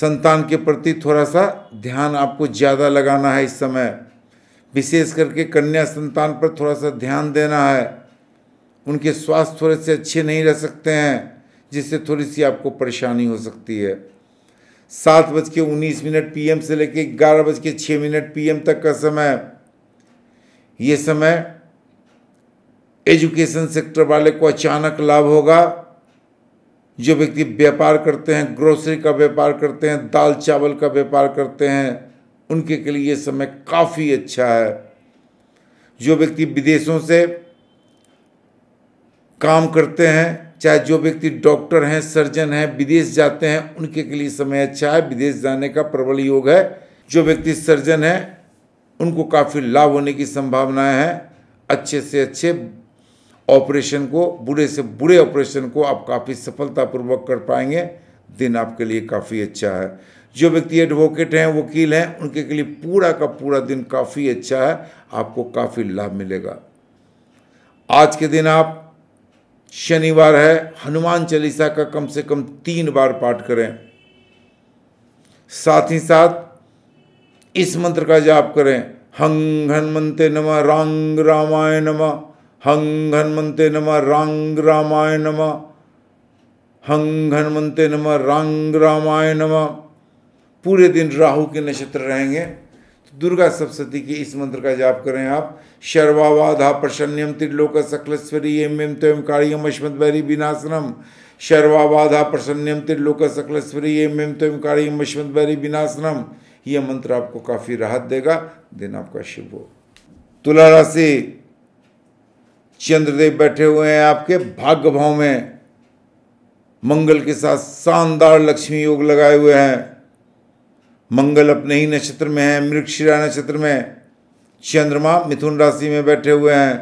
संतान के प्रति थोड़ा सा ध्यान आपको ज़्यादा लगाना है इस समय विशेष करके कन्या संतान पर थोड़ा सा ध्यान देना है उनके स्वास्थ्य थोड़े से अच्छे नहीं रह सकते हैं जिससे थोड़ी सी आपको परेशानी हो सकती है सात बज के उन्नीस मिनट पी से लेकर ग्यारह बज के छः मिनट पी तक का समय ये समय एजुकेशन सेक्टर वाले को अचानक लाभ होगा जो व्यक्ति व्यापार करते हैं ग्रोसरी का व्यापार करते हैं दाल चावल का व्यापार करते हैं उनके के लिए समय काफ़ी अच्छा है जो व्यक्ति विदेशों से काम करते हैं चाहे जो व्यक्ति डॉक्टर हैं सर्जन हैं विदेश जाते हैं उनके के लिए समय अच्छा है विदेश जाने का प्रबल योग है जो व्यक्ति सर्जन है उनको काफ़ी लाभ होने की संभावनाएं हैं अच्छे से अच्छे ऑपरेशन को बुरे से बुरे ऑपरेशन को आप काफ़ी सफलतापूर्वक कर पाएंगे दिन आपके लिए काफ़ी अच्छा है जो व्यक्ति एडवोकेट हैं वकील हैं उनके के लिए पूरा का पूरा दिन काफ़ी अच्छा है आपको काफ़ी लाभ मिलेगा आज के दिन आप शनिवार है हनुमान चालीसा का कम से कम तीन बार पाठ करें साथ ही साथ इस मंत्र का जाप करें हंग हनुमते नम रांग रामाय नम हंग हनुमते नम रांग रामाय नम हंग हनुमते नम रांग रामाय नम पूरे दिन राहु के नक्षत्र रहेंगे तो दुर्गा सप्तती के इस मंत्र का जाप करें आप शर्वावाधा प्रसन्नम त्रिलोक सकलेश्वरी एम एम तयम कार्यम अश्मत बैरी विनाशनम शर्वावाधा प्रसन्नम त्रिलोक सकलेश्वरी एम एम तयम कार्यम अश्मत बैरी विनाशनम यह मंत्र आपको काफ़ी राहत देगा दिन आपका शुभ हो तुला राशि चंद्रदेव बैठे हुए हैं आपके भाग्य भाव में मंगल के साथ शानदार लक्ष्मी योग लगाए हुए हैं मंगल अपने ही नक्षत्र में है मृक्षशिला नक्षत्र में चंद्रमा मिथुन राशि में बैठे हुए हैं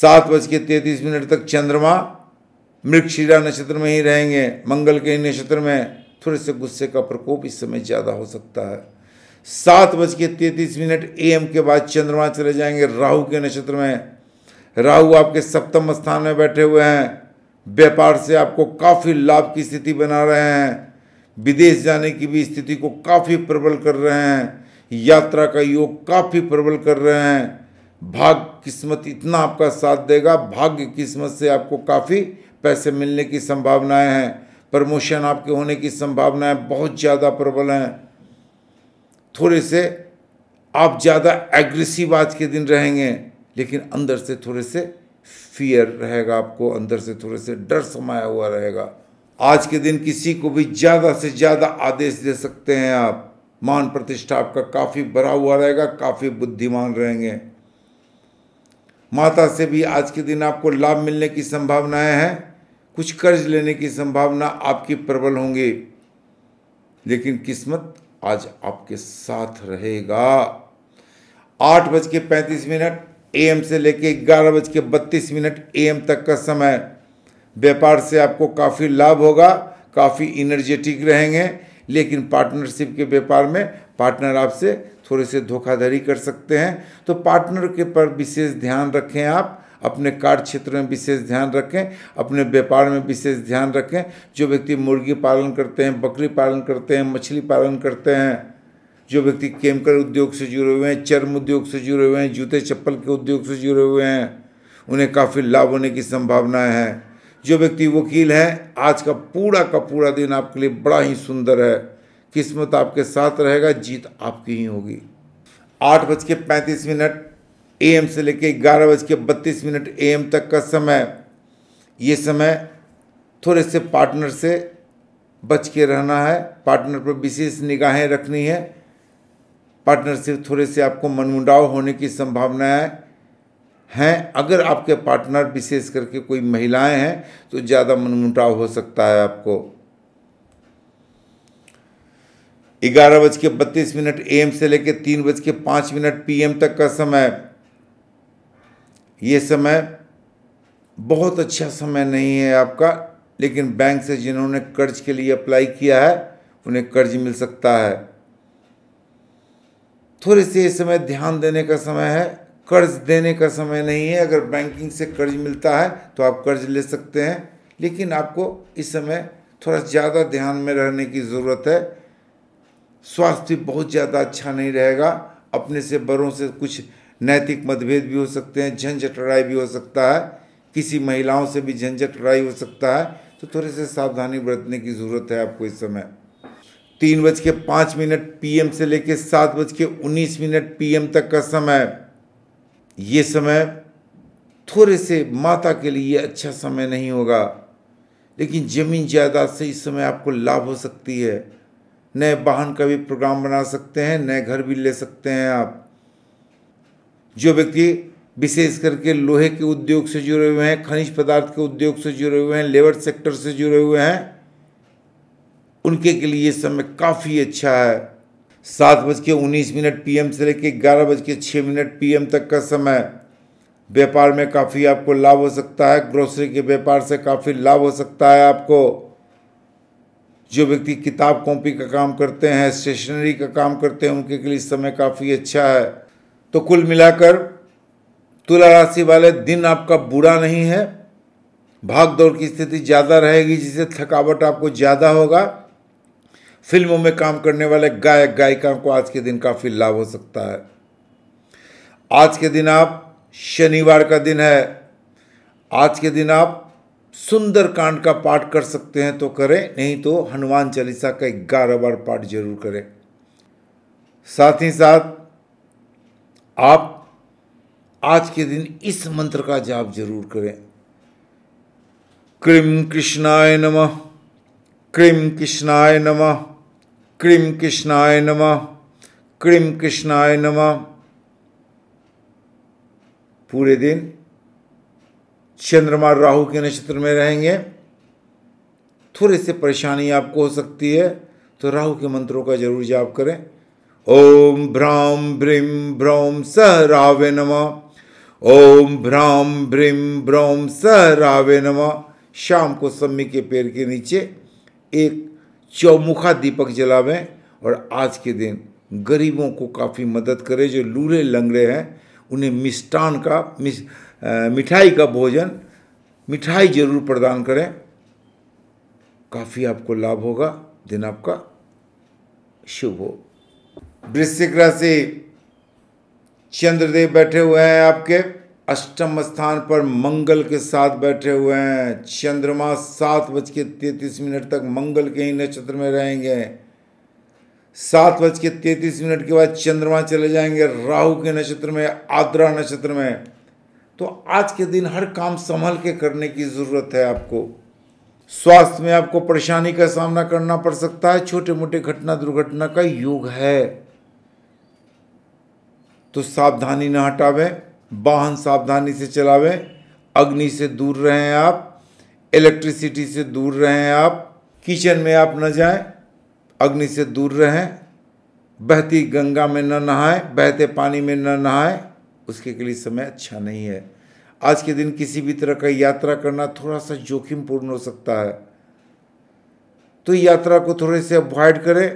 सात बज के तैतीस मिनट तक चंद्रमा मृगशिरा नक्षत्र में ही रहेंगे मंगल के ही नक्षत्र में थोड़े से गुस्से का प्रकोप इस समय ज़्यादा हो सकता है सात बज के तैतीस मिनट ए एम के बाद चंद्रमा चले जाएंगे राहु के नक्षत्र में राहु आपके सप्तम स्थान में बैठे हुए हैं व्यापार से आपको काफ़ी लाभ की स्थिति बना रहे हैं विदेश जाने की भी स्थिति को काफ़ी प्रबल कर रहे हैं यात्रा का योग काफ़ी प्रबल कर रहे हैं भाग किस्मत इतना आपका साथ देगा भाग्य किस्मत से आपको काफ़ी पैसे मिलने की संभावनाएं हैं प्रमोशन आपके होने की संभावनाएं बहुत ज़्यादा प्रबल हैं थोड़े से आप ज़्यादा एग्रेसिव आज के दिन रहेंगे लेकिन अंदर से थोड़े से फियर रहेगा आपको अंदर से थोड़े से डर समाया हुआ रहेगा आज के दिन किसी को भी ज़्यादा से ज़्यादा आदेश दे सकते हैं आप मान प्रतिष्ठा आपका काफ़ी बड़ा हुआ रहेगा काफ़ी बुद्धिमान रहेंगे माता से भी आज के दिन आपको लाभ मिलने की संभावनाएं हैं कुछ कर्ज लेने की संभावना आपकी प्रबल होंगी लेकिन किस्मत आज आपके साथ रहेगा आठ बज के पैंतीस मिनट एम से लेके ग्यारह बज के बत्तीस मिनट एम तक का समय व्यापार से आपको काफ़ी लाभ होगा काफ़ी इनर्जेटिक रहेंगे लेकिन पार्टनरशिप के व्यापार में पार्टनर आपसे थोड़े से धोखाधड़ी कर सकते हैं तो पार्टनर के पर विशेष ध्यान रखें आप अपने कार्य क्षेत्र में विशेष ध्यान रखें अपने व्यापार में विशेष ध्यान रखें जो व्यक्ति मुर्गी पालन करते हैं बकरी पालन करते हैं मछली पालन करते हैं जो व्यक्ति केमिकल उद्योग से जुड़े हुए हैं चर्म उद्योग से जुड़े हुए हैं जूते चप्पल के उद्योग से जुड़े हुए हैं उन्हें काफ़ी लाभ होने की संभावनाएँ हैं जो व्यक्ति वकील है आज का पूरा का पूरा दिन आपके लिए बड़ा ही सुंदर है किस्मत आपके साथ रहेगा जीत आपकी ही होगी आठ बज के पैंतीस मिनट ए एम से लेकर ग्यारह बज के बत्तीस मिनट ए एम तक का समय ये समय थोड़े से पार्टनर से बच के रहना है पार्टनर पर विशेष निगाहें रखनी है पार्टनर से थोड़े से आपको मनमुंडाव होने की संभावना है हैं अगर आपके पार्टनर विशेष करके कोई महिलाएं हैं तो ज़्यादा मनमुटाव हो सकता है आपको ग्यारह बज के बत्तीस मिनट एम से लेकर तीन बज के पाँच मिनट पीएम तक का समय ये समय बहुत अच्छा समय नहीं है आपका लेकिन बैंक से जिन्होंने कर्ज के लिए अप्लाई किया है उन्हें कर्ज मिल सकता है थोड़े से इस समय ध्यान देने का समय है कर्ज देने का समय नहीं है अगर बैंकिंग से कर्ज मिलता है तो आप कर्ज ले सकते हैं लेकिन आपको इस समय थोड़ा ज़्यादा ध्यान में रहने की ज़रूरत है स्वास्थ्य भी बहुत ज़्यादा अच्छा नहीं रहेगा अपने से बड़ों से कुछ नैतिक मतभेद भी हो सकते हैं झंझट लड़ाई भी हो सकता है किसी महिलाओं से भी झंझट लड़ाई हो सकता है तो थोड़े से सावधानी बरतने की ज़रूरत है आपको इस समय तीन बज के पाँच मिनट पी से लेकर सात बज के उन्नीस मिनट पी तक का समय ये समय थोड़े से माता के लिए अच्छा समय नहीं होगा लेकिन ज़मीन जायदाद से इस समय आपको लाभ हो सकती है नए वाहन का भी प्रोग्राम बना सकते हैं नए घर भी ले सकते हैं आप जो व्यक्ति विशेष करके लोहे के उद्योग से जुड़े हुए हैं खनिज पदार्थ के उद्योग से जुड़े हुए हैं लेबर सेक्टर से जुड़े हुए हैं उनके के लिए समय काफ़ी अच्छा है सात बज के उन्नीस मिनट पी से लेकर ग्यारह बज के छः मिनट पी तक का समय व्यापार में काफ़ी आपको लाभ हो सकता है ग्रोसरी के व्यापार से काफ़ी लाभ हो सकता है आपको जो व्यक्ति किताब कॉपी का काम करते हैं स्टेशनरी का काम करते हैं उनके के लिए समय काफ़ी अच्छा है तो कुल मिलाकर तुला राशि वाले दिन आपका बुरा नहीं है भाग दौड़ की स्थिति ज़्यादा रहेगी जिससे थकावट आपको ज़्यादा होगा फिल्मों में काम करने वाले गायक गायिकाओं को आज के दिन काफ़ी लाभ हो सकता है आज के दिन आप शनिवार का दिन है आज के दिन आप सुंदर कांड का पाठ कर सकते हैं तो करें नहीं तो हनुमान चालीसा का ग्यारह बार पाठ जरूर करें साथ ही साथ आप आज के दिन इस मंत्र का जाप जरूर करें क्रीम कृष्णाय नमः क्रीम कृष्णाय नमः क्रीम कृष्णाय नम क्रीम कृष्णाय नम पूरे दिन चंद्रमा राहु के नक्षत्र में रहेंगे थोड़े से परेशानी आपको हो सकती है तो राहु के मंत्रों का जरूर जाप करें ओम भ्राम भ्रीम भ्रौम स रावे नम ओम भ्राम भ्रीम भ्रौम स रावे नम शाम को सम्मी के पेड़ के नीचे एक चौमुखा दीपक जलावें और आज के दिन गरीबों को काफ़ी मदद करें जो लूले लंगड़े हैं उन्हें मिष्टान का मिस मिठाई का भोजन मिठाई जरूर प्रदान करें काफ़ी आपको लाभ होगा दिन आपका शुभ हो वृश्चिक राशि चंद्रदेव बैठे हुए हैं आपके अष्टम स्थान पर मंगल के साथ बैठे हुए हैं चंद्रमा सात बज के तैतीस मिनट तक मंगल के ही नक्षत्र में रहेंगे सात बज के तैतीस मिनट के बाद चंद्रमा चले जाएंगे राहु के नक्षत्र में आद्रा नक्षत्र में तो आज के दिन हर काम संभल के करने की ज़रूरत है आपको स्वास्थ्य में आपको परेशानी का सामना करना पड़ सकता है छोटे मोटे घटना दुर्घटना का योग है तो सावधानी ना हटावें वाहन सावधानी से चलावें अग्नि से दूर रहें आप इलेक्ट्रिसिटी से दूर रहें आप किचन में आप न जाएं अग्नि से दूर रहें बहती गंगा में न नहाएं बहते पानी में न नहाएं उसके के लिए समय अच्छा नहीं है आज के दिन किसी भी तरह का यात्रा करना थोड़ा सा जोखिमपूर्ण हो सकता है तो यात्रा को थोड़े से अवॉइड करें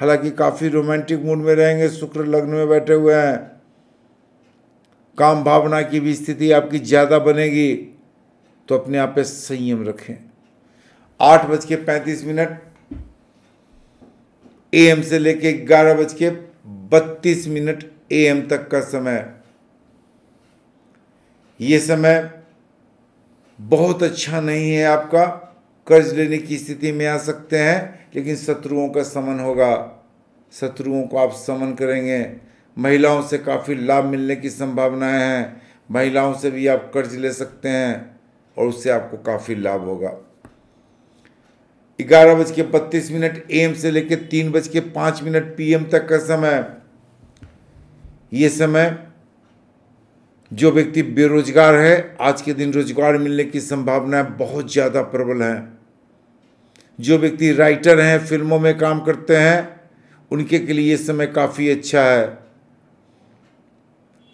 हालांकि काफ़ी रोमांटिक मूड में रहेंगे शुक्र लग्न में बैठे हुए हैं काम भावना की भी स्थिति आपकी ज़्यादा बनेगी तो अपने आप पे संयम रखें आठ बज के पैंतीस मिनट ए एम से लेके ग्यारह बज के बत्तीस मिनट ए एम तक का समय ये समय बहुत अच्छा नहीं है आपका कर्ज लेने की स्थिति में आ सकते हैं लेकिन शत्रुओं का समन होगा शत्रुओं को आप समन करेंगे महिलाओं से काफ़ी लाभ मिलने की संभावनाएं हैं महिलाओं से भी आप कर्ज ले सकते हैं और उससे आपको काफ़ी लाभ होगा ग्यारह बज के बत्तीस मिनट एम से लेकर तीन बज के पाँच मिनट एम तक का समय ये समय जो व्यक्ति बेरोजगार है आज के दिन रोजगार मिलने की संभावनाएं बहुत ज़्यादा प्रबल हैं जो व्यक्ति राइटर हैं फिल्मों में काम करते हैं उनके के लिए ये समय काफ़ी अच्छा है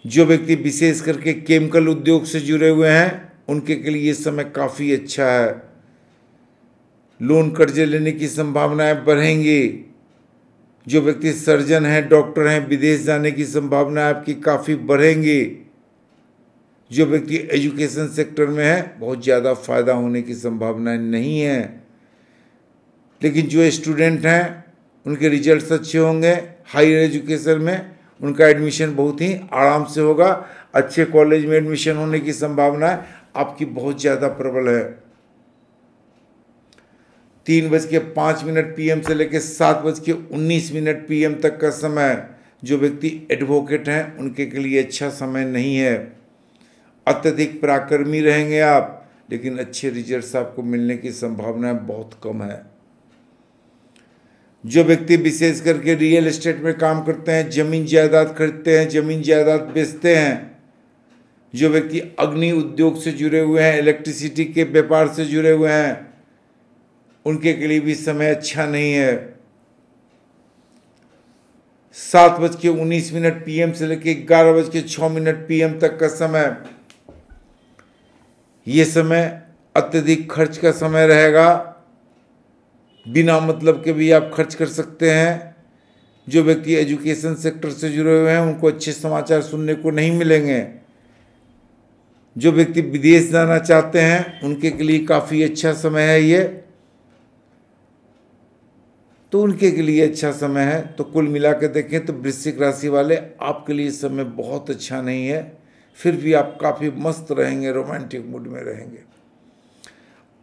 जो व्यक्ति विशेष करके केमिकल उद्योग से जुड़े हुए हैं उनके के लिए समय काफ़ी अच्छा है लोन कर्जे लेने की संभावनाएं बढ़ेंगी जो व्यक्ति सर्जन हैं डॉक्टर हैं विदेश जाने की संभावना आपकी काफ़ी बढ़ेंगी जो व्यक्ति एजुकेशन सेक्टर में है बहुत ज़्यादा फायदा होने की संभावनाएं नहीं है लेकिन जो स्टूडेंट हैं उनके रिजल्ट्स अच्छे होंगे हायर एजुकेशन में उनका एडमिशन बहुत ही आराम से होगा अच्छे कॉलेज में एडमिशन होने की संभावना आपकी बहुत ज़्यादा प्रबल है तीन बज के पाँच मिनट पीएम से लेकर सात बज के उन्नीस मिनट पीएम तक का समय जो व्यक्ति एडवोकेट हैं उनके के लिए अच्छा समय नहीं है अत्यधिक पराक्रमी रहेंगे आप लेकिन अच्छे रिजल्ट्स आपको मिलने की संभावना बहुत कम है जो व्यक्ति विशेष करके रियल एस्टेट में काम करते हैं जमीन जायदाद खरीदते हैं जमीन जायदाद बेचते हैं जो व्यक्ति अग्नि उद्योग से जुड़े हुए हैं इलेक्ट्रिसिटी के व्यापार से जुड़े हुए हैं उनके के लिए भी समय अच्छा नहीं है सात बज के उन्नीस मिनट पीएम से लेकर ग्यारह बज के छ मिनट पीएम तक का समय यह समय अत्यधिक खर्च का समय रहेगा बिना मतलब के भी आप खर्च कर सकते हैं जो व्यक्ति एजुकेशन सेक्टर से जुड़े हुए हैं उनको अच्छे समाचार सुनने को नहीं मिलेंगे जो व्यक्ति विदेश जाना चाहते हैं उनके के लिए काफ़ी अच्छा समय है ये तो उनके के लिए अच्छा समय है तो कुल मिला के देखें तो वृश्चिक राशि वाले आपके लिए समय बहुत अच्छा नहीं है फिर भी आप काफ़ी मस्त रहेंगे रोमांटिक मूड में रहेंगे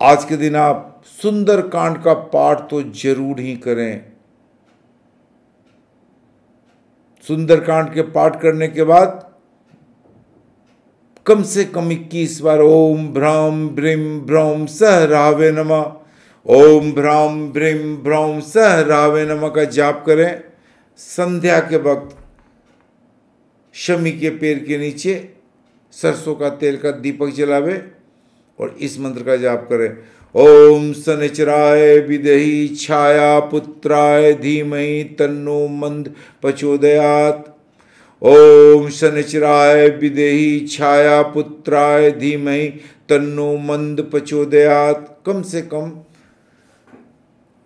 आज के दिन आप सुंदर कांड का पाठ तो जरूर ही करें सुंदर कांड के पाठ करने के बाद कम से कम इक्कीस बार ओम भ्राम ब्रिम भ्रम सह रावे नमा ओम भ्राम ब्रिम भ्रम सह रावे नमा का जाप करें संध्या के वक्त शमी के पेड़ के नीचे सरसों का तेल का दीपक जलावे और इस मंत्र का जाप करें ओम शनिचराय विदेही छाया पुत्राय धीमह तन्नो मंद प्रचोदयात ओम शनिचराय विदही छाया पुत्राय धीमह तन्नो मंद प्रचोदयात कम से कम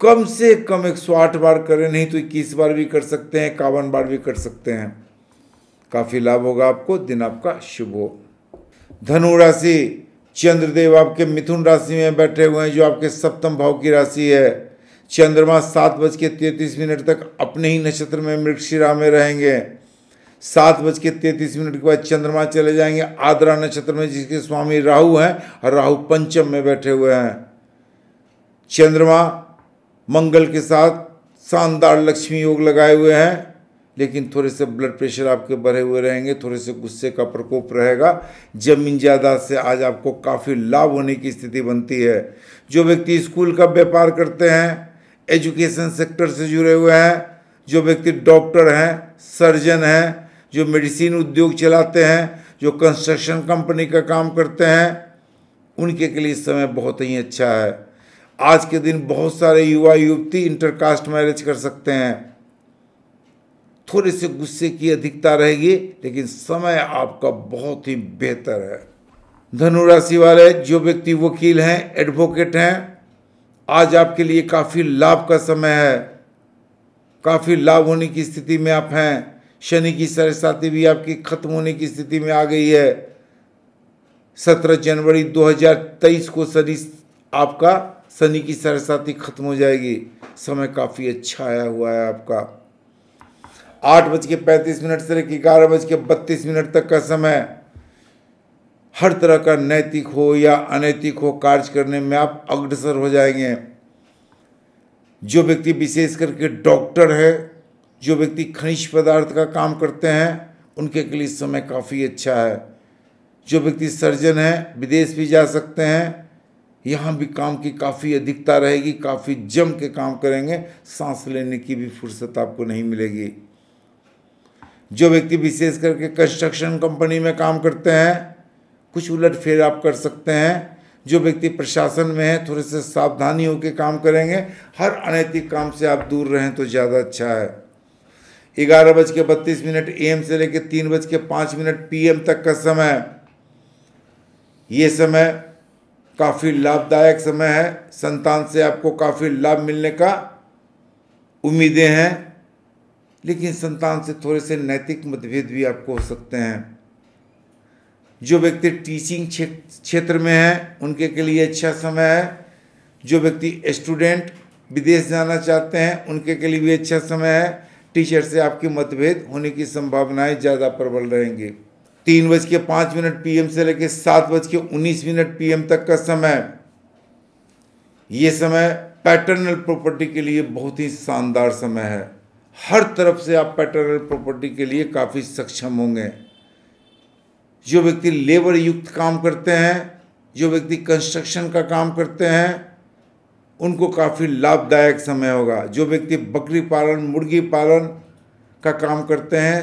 कम से कम एक सौ आठ बार करें नहीं तो इक्कीस बार भी कर सकते हैं इक्यावन बार भी कर सकते हैं काफ़ी लाभ होगा आपको दिन आपका शुभ हो धनु राशि चंद्रदेव आपके मिथुन राशि में बैठे हुए हैं जो आपके सप्तम भाव की राशि है चंद्रमा सात बज के तैंतीस मिनट तक अपने ही नक्षत्र में मृक्षिरा में रहेंगे सात बज के तैंतीस मिनट के बाद चंद्रमा चले जाएंगे आद्रा नक्षत्र में जिसके स्वामी राहु हैं और राहु पंचम में बैठे हुए हैं चंद्रमा मंगल के साथ शानदार लक्ष्मी योग लगाए हुए हैं लेकिन थोड़े से ब्लड प्रेशर आपके बढ़े हुए रहेंगे थोड़े से गुस्से का प्रकोप रहेगा जमीन जायदाद से आज आपको काफ़ी लाभ होने की स्थिति बनती है जो व्यक्ति स्कूल का व्यापार करते हैं एजुकेशन सेक्टर से जुड़े हुए हैं जो व्यक्ति डॉक्टर हैं सर्जन हैं जो मेडिसिन उद्योग चलाते हैं जो कंस्ट्रक्शन कंपनी का काम करते हैं उनके के लिए समय बहुत ही अच्छा है आज के दिन बहुत सारे युवा युवती इंटरकास्ट मैरिज कर सकते हैं थोड़े से गुस्से की अधिकता रहेगी लेकिन समय आपका बहुत ही बेहतर है धनुराशि वाले जो व्यक्ति वकील हैं एडवोकेट हैं आज आपके लिए काफ़ी लाभ का समय है काफ़ी लाभ होने की स्थिति में आप हैं शनि की सरस्वती भी आपकी खत्म होने की स्थिति में आ गई है सत्रह जनवरी 2023 को शनि आपका शनि की सरस्वती खत्म हो जाएगी समय काफ़ी अच्छा आया हुआ है आपका आठ बज के पैंतीस मिनट से लेकर ग्यारह बज के बत्तीस मिनट तक का समय हर तरह का नैतिक हो या अनैतिक हो कार्य करने में आप अग्रसर हो जाएंगे जो व्यक्ति विशेष करके डॉक्टर है जो व्यक्ति खनिज पदार्थ का काम करते हैं उनके के लिए समय काफ़ी अच्छा है जो व्यक्ति सर्जन है विदेश भी जा सकते हैं यहाँ भी काम की काफ़ी अधिकता रहेगी काफ़ी जम के काम करेंगे सांस लेने की भी फुर्सत आपको नहीं मिलेगी जो व्यक्ति विशेष करके कंस्ट्रक्शन कंपनी में काम करते हैं कुछ उलट फेर आप कर सकते हैं जो व्यक्ति प्रशासन में है थोड़े से सावधानी होकर काम करेंगे हर अनैतिक काम से आप दूर रहें तो ज़्यादा अच्छा है ग्यारह बज के बत्तीस मिनट ए एम से लेकर तीन बज के पाँच मिनट पी एम तक का समय ये समय काफ़ी लाभदायक समय है संतान से आपको काफ़ी लाभ मिलने का उम्मीदें हैं लेकिन संतान से थोड़े से नैतिक मतभेद भी आपको हो सकते हैं जो व्यक्ति टीचिंग क्षेत्र में है उनके के लिए अच्छा समय है जो व्यक्ति स्टूडेंट विदेश जाना चाहते हैं उनके के लिए भी अच्छा समय है टीचर से आपके मतभेद होने की संभावनाएं ज़्यादा प्रबल रहेंगी तीन बज के पाँच मिनट पीएम से लेकर सात बज के उन्नीस मिनट पी तक का समय ये समय पैटर्नल प्रॉपर्टी के लिए बहुत ही शानदार समय है हर तरफ से आप पैटर्नल प्रॉपर्टी के लिए काफ़ी सक्षम होंगे जो व्यक्ति लेबर युक्त काम करते हैं जो व्यक्ति कंस्ट्रक्शन का काम करते हैं उनको काफ़ी लाभदायक समय होगा जो व्यक्ति बकरी पालन मुर्गी पालन का काम करते हैं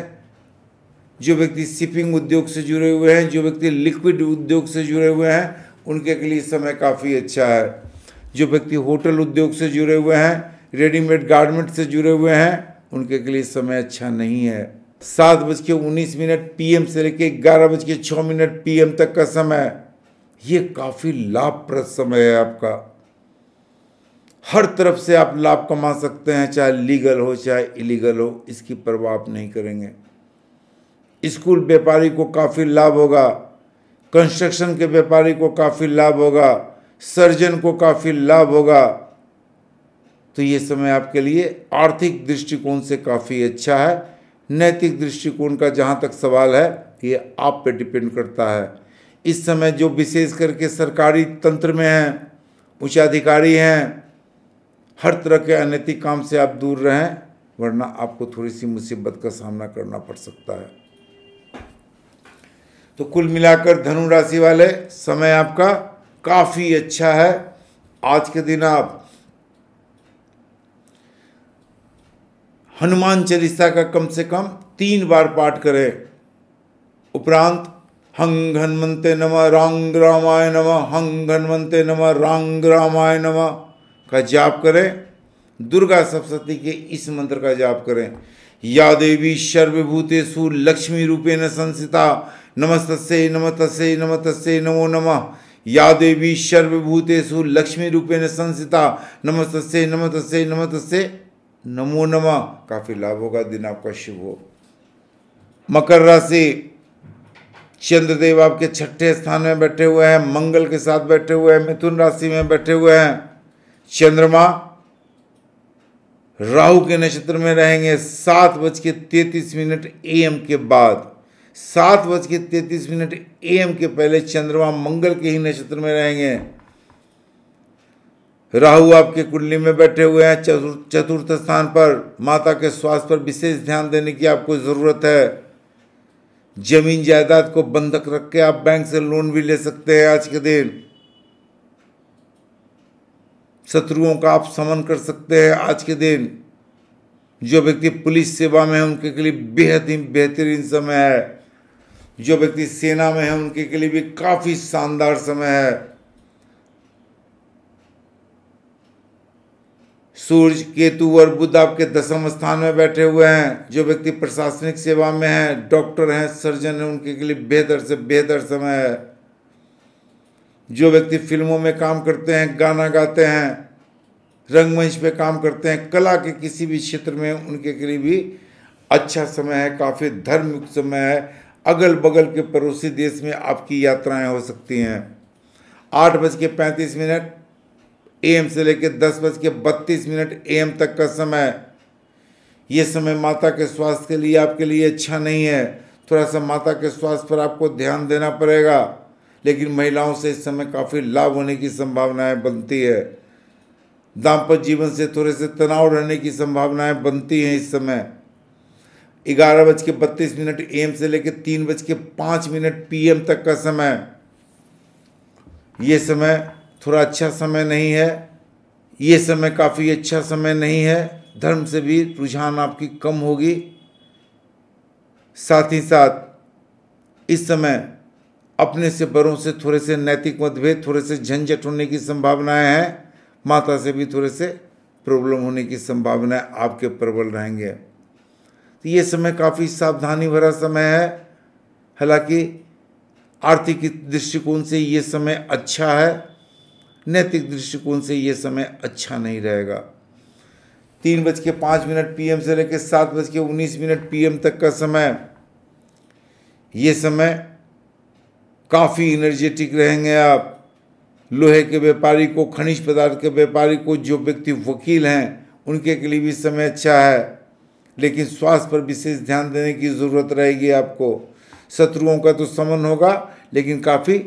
जो व्यक्ति शिपिंग उद्योग से जुड़े हुए हैं जो व्यक्ति लिक्विड उद्योग से जुड़े हुए हैं उनके के लिए समय काफ़ी अच्छा है जो व्यक्ति होटल उद्योग से जुड़े हुए हैं रेडीमेड गारमेंट से जुड़े हुए हैं उनके के लिए समय अच्छा नहीं है सात बज के उन्नीस मिनट पीएम से लेकर ग्यारह बज के छ मिनट पीएम तक का समय ये काफ़ी लाभप्रद समय है आपका हर तरफ से आप लाभ कमा सकते हैं चाहे लीगल हो चाहे इलीगल हो इसकी परवाह आप नहीं करेंगे स्कूल व्यापारी को काफ़ी लाभ होगा कंस्ट्रक्शन के व्यापारी को काफ़ी लाभ होगा सर्जन को काफ़ी लाभ होगा तो ये समय आपके लिए आर्थिक दृष्टिकोण से काफ़ी अच्छा है नैतिक दृष्टिकोण का जहाँ तक सवाल है ये आप पे डिपेंड करता है इस समय जो विशेष करके सरकारी तंत्र में हैं उच्चाधिकारी हैं हर तरह के अनैतिक काम से आप दूर रहें वरना आपको थोड़ी सी मुसीबत का सामना करना पड़ सकता है तो कुल मिलाकर धनु राशि वाले समय आपका काफ़ी अच्छा है आज के दिन आप हनुमान चालीसा का कम से कम तीन बार पाठ करें उपरांत हंग हनुमते नम रांग रामाय नम हंग हनुमते नम रांग रामाय नम का जाप करें दुर्गा सप्तती के इस मंत्र का जाप करें या देवी सर्वभूतेषु लक्ष्मी रूपेण संसिता तस् नम तस् नमो नमः या देवी सर्वभूतेषु लक्ष्मी रूपे न संसिता तस् नम तस् नमो नमा काफ़ी लाभ होगा दिन आपका शुभ हो मकर राशि चंद्रदेव आपके छठे स्थान में बैठे हुए हैं मंगल के साथ बैठे हुए हैं मिथुन राशि में बैठे हुए हैं चंद्रमा राहु के नक्षत्र में रहेंगे सात बज के तैतीस मिनट ए एम के बाद सात बज के तैतीस मिनट ए एम के पहले चंद्रमा मंगल के ही नक्षत्र में रहेंगे राहु आपके कुंडली में बैठे हुए हैं चतुर्थ स्थान पर माता के स्वास्थ्य पर विशेष ध्यान देने की आपको ज़रूरत है जमीन जायदाद को बंधक रख के आप बैंक से लोन भी ले सकते हैं आज के दिन शत्रुओं का आप समन कर सकते हैं आज के दिन जो व्यक्ति पुलिस सेवा में है उनके के लिए बेहद ही बेहतरीन समय है जो व्यक्ति सेना में है उनके के लिए भी काफ़ी शानदार समय है सूर्य केतु और बुद्ध आपके दसम स्थान में बैठे हुए हैं जो व्यक्ति प्रशासनिक सेवा में है डॉक्टर हैं सर्जन हैं उनके के लिए बेहतर से बेहतर समय है जो व्यक्ति फिल्मों में काम करते हैं गाना गाते हैं रंगमंच पे काम करते हैं कला के किसी भी क्षेत्र में उनके के लिए भी अच्छा समय है काफ़ी धर्म समय है अगल बगल के पड़ोसी देश में आपकी यात्राएं हो सकती हैं आठ बज के पैंतीस मिनट एम से लेकर दस बज के बत्तीस मिनट एम तक का समय ये समय माता के स्वास्थ्य के लिए आपके लिए अच्छा नहीं है थोड़ा सा माता के स्वास्थ्य पर आपको ध्यान देना पड़ेगा लेकिन महिलाओं से इस समय काफ़ी लाभ होने की संभावनाएं बनती है दाम्पत्य जीवन से थोड़े से तनाव रहने की संभावनाएं बनती हैं इस समय ग्यारह बज के बत्तीस मिनट एम से लेकर तीन बज के पाँच मिनट एम तक का समय ये समय थोड़ा अच्छा समय नहीं है ये समय काफ़ी अच्छा समय नहीं है धर्म से भी रुझान आपकी कम होगी साथ ही साथ इस समय अपने से बड़ों से थोड़े से नैतिक मतभेद थोड़े से झंझट होने की संभावनाएं हैं माता से भी थोड़े से प्रॉब्लम होने की संभावनाएं आपके प्रबल रहेंगे तो ये समय काफ़ी सावधानी भरा समय है हालांकि आर्थिक दृष्टिकोण से ये समय अच्छा है नैतिक दृष्टिकोण से ये समय अच्छा नहीं रहेगा तीन बज के पाँच मिनट पीएम से लेकर सात बज के उन्नीस मिनट पीएम तक का समय ये समय काफ़ी इनर्जेटिक रहेंगे आप लोहे के व्यापारी को खनिज पदार्थ के व्यापारी को जो व्यक्ति वकील हैं उनके के लिए भी समय अच्छा है लेकिन स्वास्थ्य पर विशेष ध्यान देने की ज़रूरत रहेगी आपको शत्रुओं का तो समन होगा लेकिन काफ़ी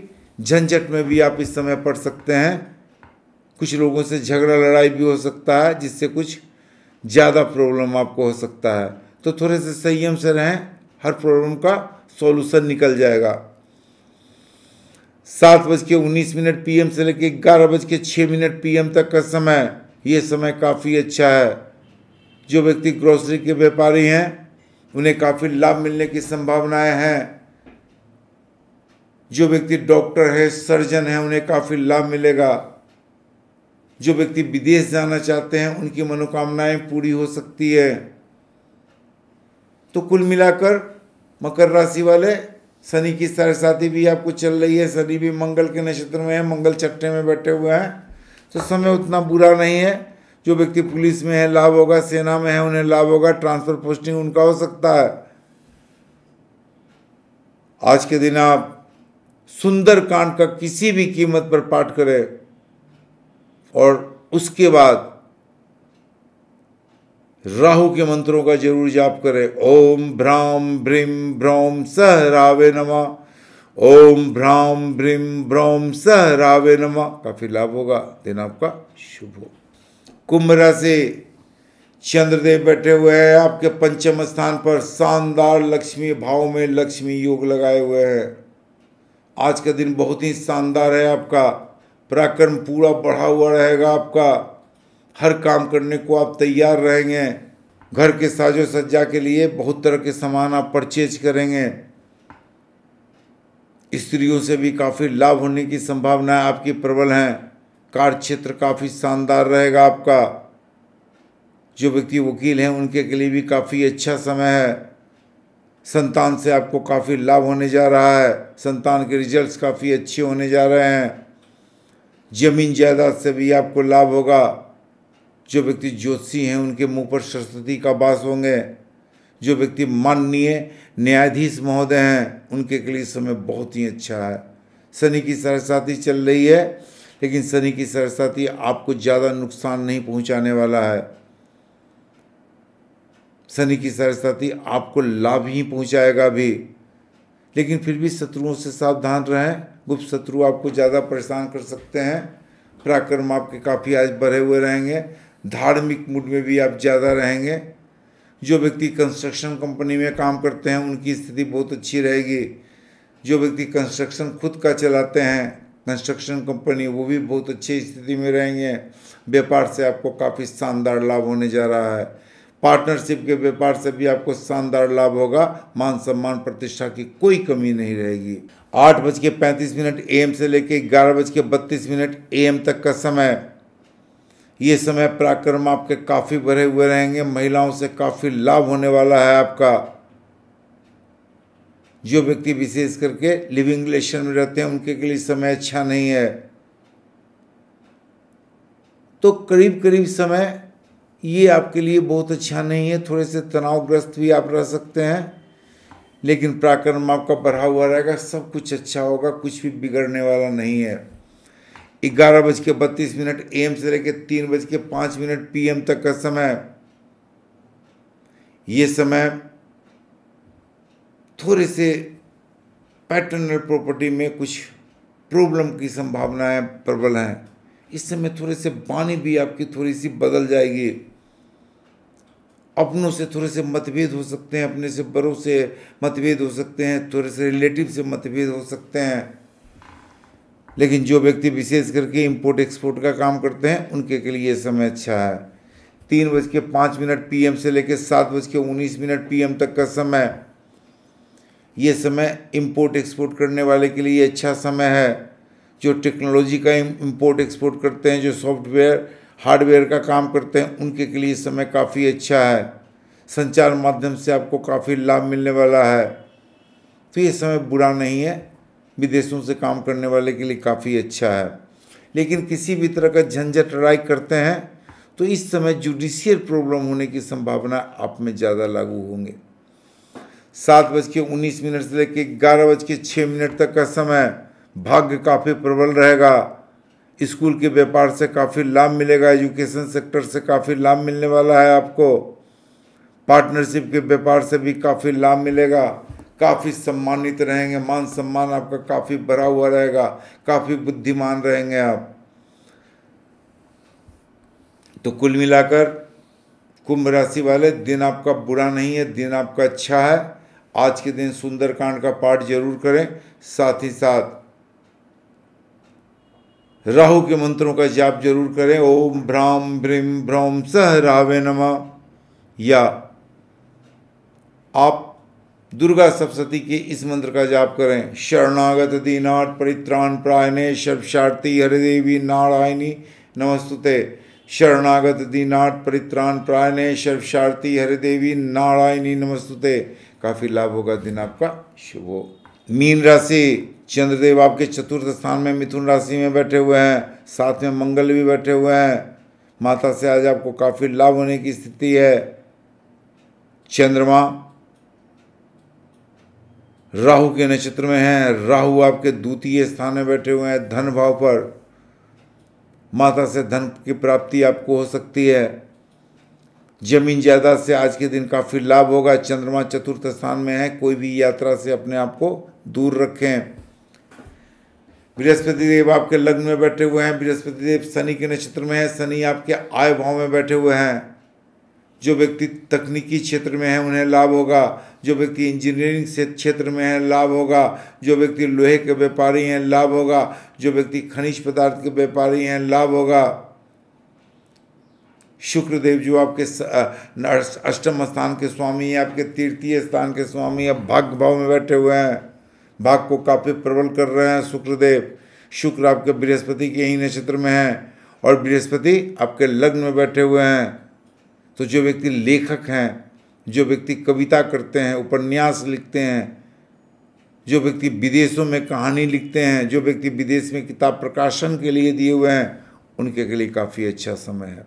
झंझट में भी आप इस समय पड़ सकते हैं कुछ लोगों से झगड़ा लड़ाई भी हो सकता है जिससे कुछ ज़्यादा प्रॉब्लम आपको हो सकता है तो थोड़े से संयम से रहें हर प्रॉब्लम का सॉल्यूशन निकल जाएगा सात बज के उन्नीस मिनट पी से लेकर ग्यारह बज के छः मिनट पी तक का समय ये समय काफ़ी अच्छा है जो व्यक्ति ग्रोसरी के व्यापारी हैं उन्हें काफ़ी लाभ मिलने की संभावनाएं हैं जो व्यक्ति डॉक्टर है सर्जन है उन्हें काफ़ी लाभ मिलेगा जो व्यक्ति विदेश जाना चाहते हैं उनकी मनोकामनाएं पूरी हो सकती है तो कुल मिलाकर मकर राशि वाले शनि की सरसाती भी आपको चल रही है शनि भी मंगल के नक्षत्र में है मंगल छठे में बैठे हुए हैं तो समय उतना बुरा नहीं है जो व्यक्ति पुलिस में है लाभ होगा सेना में है उन्हें लाभ होगा ट्रांसफर पोस्टिंग उनका हो सकता है आज के दिन आप सुंदर कांड का किसी भी कीमत पर पाठ करे और उसके बाद राहु के मंत्रों का जरूर जाप करें ओम भ्राम भ्रीम भ्रौम सह रावे नमा ओम भ्राम भ्रीम भ्रौम सह रावे नमा काफी लाभ होगा दिन आपका शुभ हो कुंभ राशि चंद्रदेव बैठे हुए हैं आपके पंचम स्थान पर शानदार लक्ष्मी भाव में लक्ष्मी योग लगाए हुए हैं आज का दिन बहुत ही शानदार है आपका पराक्रम पूरा बढ़ा हुआ रहेगा आपका हर काम करने को आप तैयार रहेंगे घर के साजो सज्जा के लिए बहुत तरह के सामान आप परचेज करेंगे स्त्रियों से भी काफ़ी लाभ होने की संभावनाएं आपकी प्रबल हैं कार्य क्षेत्र काफ़ी शानदार रहेगा आपका जो व्यक्ति वकील हैं उनके के लिए भी काफ़ी अच्छा समय है संतान से आपको काफ़ी लाभ होने जा रहा है संतान के रिजल्ट्स काफ़ी अच्छे होने जा रहे हैं जमीन जायदाद से भी आपको लाभ होगा जो व्यक्ति ज्योतिषी हैं उनके मुंह पर सरस्वती का वास होंगे जो व्यक्ति माननीय न्यायाधीश महोदय हैं उनके के लिए समय बहुत ही अच्छा है शनि की सरस्वती चल रही है लेकिन शनि की सरस्वती आपको ज़्यादा नुकसान नहीं पहुँचाने वाला है शनि की सरस्वती आपको लाभ ही पहुंचाएगा भी लेकिन फिर भी शत्रुओं से सावधान रहें गुप्त शत्रु आपको ज़्यादा परेशान कर सकते हैं पराक्रम आपके काफ़ी आज बढ़े हुए रहेंगे धार्मिक मूड में भी आप ज़्यादा रहेंगे जो व्यक्ति कंस्ट्रक्शन कंपनी में काम करते हैं उनकी स्थिति बहुत अच्छी रहेगी जो व्यक्ति कंस्ट्रक्शन खुद का चलाते हैं कंस्ट्रक्शन कंपनी वो भी बहुत अच्छी स्थिति में रहेंगे व्यापार से आपको काफ़ी शानदार लाभ होने जा रहा है पार्टनरशिप के व्यापार से भी आपको शानदार लाभ होगा मान सम्मान प्रतिष्ठा की कोई कमी नहीं रहेगी आठ बज के पैंतीस मिनट एम से लेकर ग्यारह बज के बत्तीस मिनट एम तक का समय ये समय पराक्रम आपके काफ़ी भरे हुए रहेंगे महिलाओं से काफ़ी लाभ होने वाला है आपका जो व्यक्ति विशेष करके लिविंग रिलेशन में रहते हैं उनके के लिए समय अच्छा नहीं है तो करीब करीब समय ये आपके लिए बहुत अच्छा नहीं है थोड़े से तनावग्रस्त भी आप रह सकते हैं लेकिन प्राक्रम आपका बढ़ा हुआ रहेगा सब कुछ अच्छा होगा कुछ भी बिगड़ने वाला नहीं है ग्यारह बज के बत्तीस मिनट एम से लेकर तीन बज के पाँच मिनट पी तक का समय ये समय थोड़े से पैटर्नल प्रॉपर्टी में कुछ प्रॉब्लम की संभावनाएं प्रबल हैं इस समय थोड़े से पानी भी आपकी थोड़ी सी बदल जाएगी अपनों से थोड़े से मतभेद हो सकते हैं अपने से बड़ों से मतभेद हो सकते हैं थोड़े से रिलेटिव से मतभेद हो सकते हैं लेकिन जो व्यक्ति विशेष करके इंपोर्ट एक्सपोर्ट का काम करते हैं उनके के लिए समय अच्छा है तीन बज के पाँच मिनट पी से लेकर सात बज के उन्नीस मिनट पी तक का समय ये समय इंपोर्ट एक्सपोर्ट करने वाले के लिए अच्छा समय है जो टेक्नोलॉजी का इंपोर्ट एक्सपोर्ट करते हैं जो सॉफ्टवेयर हार्डवेयर का काम करते हैं उनके के लिए समय काफ़ी अच्छा है संचार माध्यम से आपको काफ़ी लाभ मिलने वाला है तो ये समय बुरा नहीं है विदेशों से काम करने वाले के लिए काफ़ी अच्छा है लेकिन किसी भी तरह का झंझट लड़ाई करते हैं तो इस समय जुडिशियल प्रॉब्लम होने की संभावना आप में ज़्यादा लागू होंगे सात बज के उन्नीस मिनट से लेकर ग्यारह बज के छः मिनट तक का समय भाग्य काफ़ी प्रबल रहेगा स्कूल के व्यापार से काफ़ी लाभ मिलेगा एजुकेशन सेक्टर से काफ़ी लाभ मिलने वाला है आपको पार्टनरशिप के व्यापार से भी काफ़ी लाभ मिलेगा काफ़ी सम्मानित रहेंगे मान सम्मान आपका काफ़ी बड़ा हुआ रहेगा काफ़ी बुद्धिमान रहेंगे आप तो कुल मिलाकर कुंभ राशि वाले दिन आपका बुरा नहीं है दिन आपका अच्छा है आज के दिन सुंदरकांड का पाठ जरूर करें साथ ही साथ राहु के मंत्रों का जाप जरूर करें ओम भ्राम भ्रीम भ्रौम सह रावे नमा या आप दुर्गा सप्तती के इस मंत्र का जाप करें शरणागत दीनाथ परित्राण प्रायणे सर्वशार्थी हरिदेवी नारायणी नमस्तुते शरणागत दीनाथ परित्राण प्रायणे सर्वशार्थी हरिदेवी नारायणी नमस्तुते काफ़ी लाभ होगा दिन आपका शुभ हो मीन राशि चंद्रदेव आपके चतुर्थ स्थान में मिथुन राशि में बैठे हुए हैं साथ में मंगल भी बैठे हुए हैं माता से आज आपको काफ़ी लाभ होने की स्थिति है चंद्रमा राहु के नक्षत्र में है राहु आपके द्वितीय स्थान में बैठे हुए हैं धन भाव पर माता से धन की प्राप्ति आपको हो सकती है जमीन जायदाद से आज के दिन काफ़ी लाभ होगा चंद्रमा चतुर्थ स्थान में है कोई भी यात्रा से अपने आप को दूर रखें बृहस्पति देव आपके लग्न में बैठे हुए हैं बृहस्पति देव शनि के नक्षत्र में है शनि आपके आय भाव में बैठे हुए हैं जो व्यक्ति तकनीकी क्षेत्र में है उन्हें लाभ होगा जो व्यक्ति इंजीनियरिंग से क्षेत्र में है लाभ होगा जो व्यक्ति लोहे के व्यापारी हैं लाभ होगा जो व्यक्ति खनिज पदार्थ के व्यापारी हैं लाभ होगा शुक्रदेव जो आपके अष्टम स्थान के स्वामी हैं आपके तृतीय स्थान के स्वामी अब भाग्य भाव में बैठे हुए हैं भाग को काफ़ी प्रबल कर रहे हैं शुक्रदेव शुक्र आपके बृहस्पति के ही नक्षत्र में है और बृहस्पति आपके लग्न में बैठे हुए हैं तो जो व्यक्ति लेखक हैं जो व्यक्ति कविता करते हैं उपन्यास लिखते हैं जो व्यक्ति विदेशों में कहानी लिखते हैं जो व्यक्ति विदेश में किताब प्रकाशन के लिए दिए हुए हैं उनके के लिए काफ़ी अच्छा समय है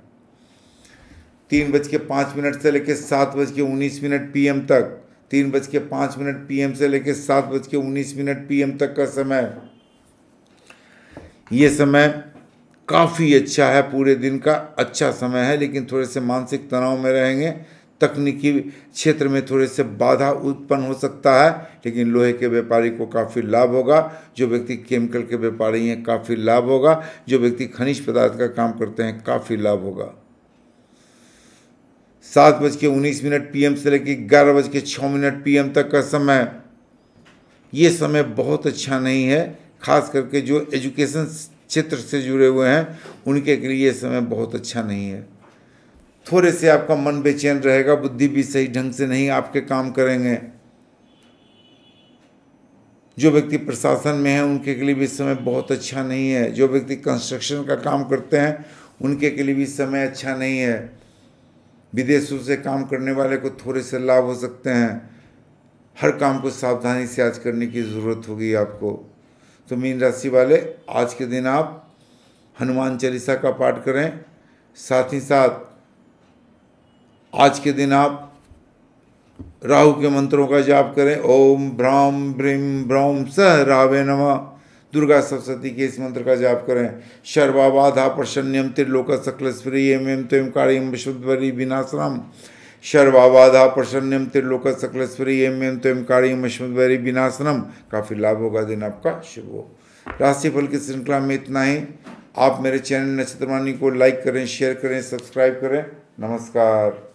तीन बज के पाँच मिनट से लेकर सात बज के उन्नीस मिनट पीएम तक तीन बज के पाँच मिनट पी से लेकर सात बज के उन्नीस मिनट पी तक का समय ये समय काफ़ी अच्छा है पूरे दिन का अच्छा समय है लेकिन थोड़े से मानसिक तनाव में रहेंगे तकनीकी क्षेत्र में थोड़े से बाधा उत्पन्न हो सकता है लेकिन लोहे के व्यापारी को काफ़ी लाभ होगा जो व्यक्ति केमिकल के व्यापारी हैं काफ़ी लाभ होगा जो व्यक्ति खनिज पदार्थ का काम करते हैं काफ़ी लाभ होगा सात बज के उन्नीस मिनट पीएम से लेकर ग्यारह बज के छः मिनट पीएम तक का समय ये समय बहुत अच्छा नहीं है खास करके जो एजुकेशन क्षेत्र से जुड़े हुए हैं उनके लिए ये समय बहुत अच्छा नहीं है थोड़े से आपका मन बेचैन रहेगा बुद्धि भी सही ढंग से नहीं आपके काम करेंगे जो व्यक्ति प्रशासन में है उनके के लिए भी समय बहुत अच्छा नहीं है जो व्यक्ति कंस्ट्रक्शन का काम करते हैं उनके के लिए भी समय अच्छा नहीं है विदेशों से काम करने वाले को थोड़े से लाभ हो सकते हैं हर काम को सावधानी से आज करने की ज़रूरत होगी आपको तो मीन राशि वाले आज के दिन आप हनुमान चालीसा का पाठ करें साथ ही साथ आज के दिन आप राहु के मंत्रों का जाप करें ओम भ्राम ब्रीम भ्रौम स रावे नमः दुर्गा सप्तती के इस मंत्र का जाप करें शर्वाबाधा प्रसन्नम त्रिलोक सकल स्प्रियम एम तो एम कार्यम विनाश्रम विनाशनम शर्वाबाधा प्रसन्नम त्रिलोक सकल स्प्रियम एम तो एम कार्यम विश्वरी विनाशनम काफ़ी लाभ होगा दिन आपका शुभ हो राशिफल की श्रृंखला में इतना ही आप मेरे चैनल नक्षत्रवाणी को लाइक करें शेयर करें सब्सक्राइब करें नमस्कार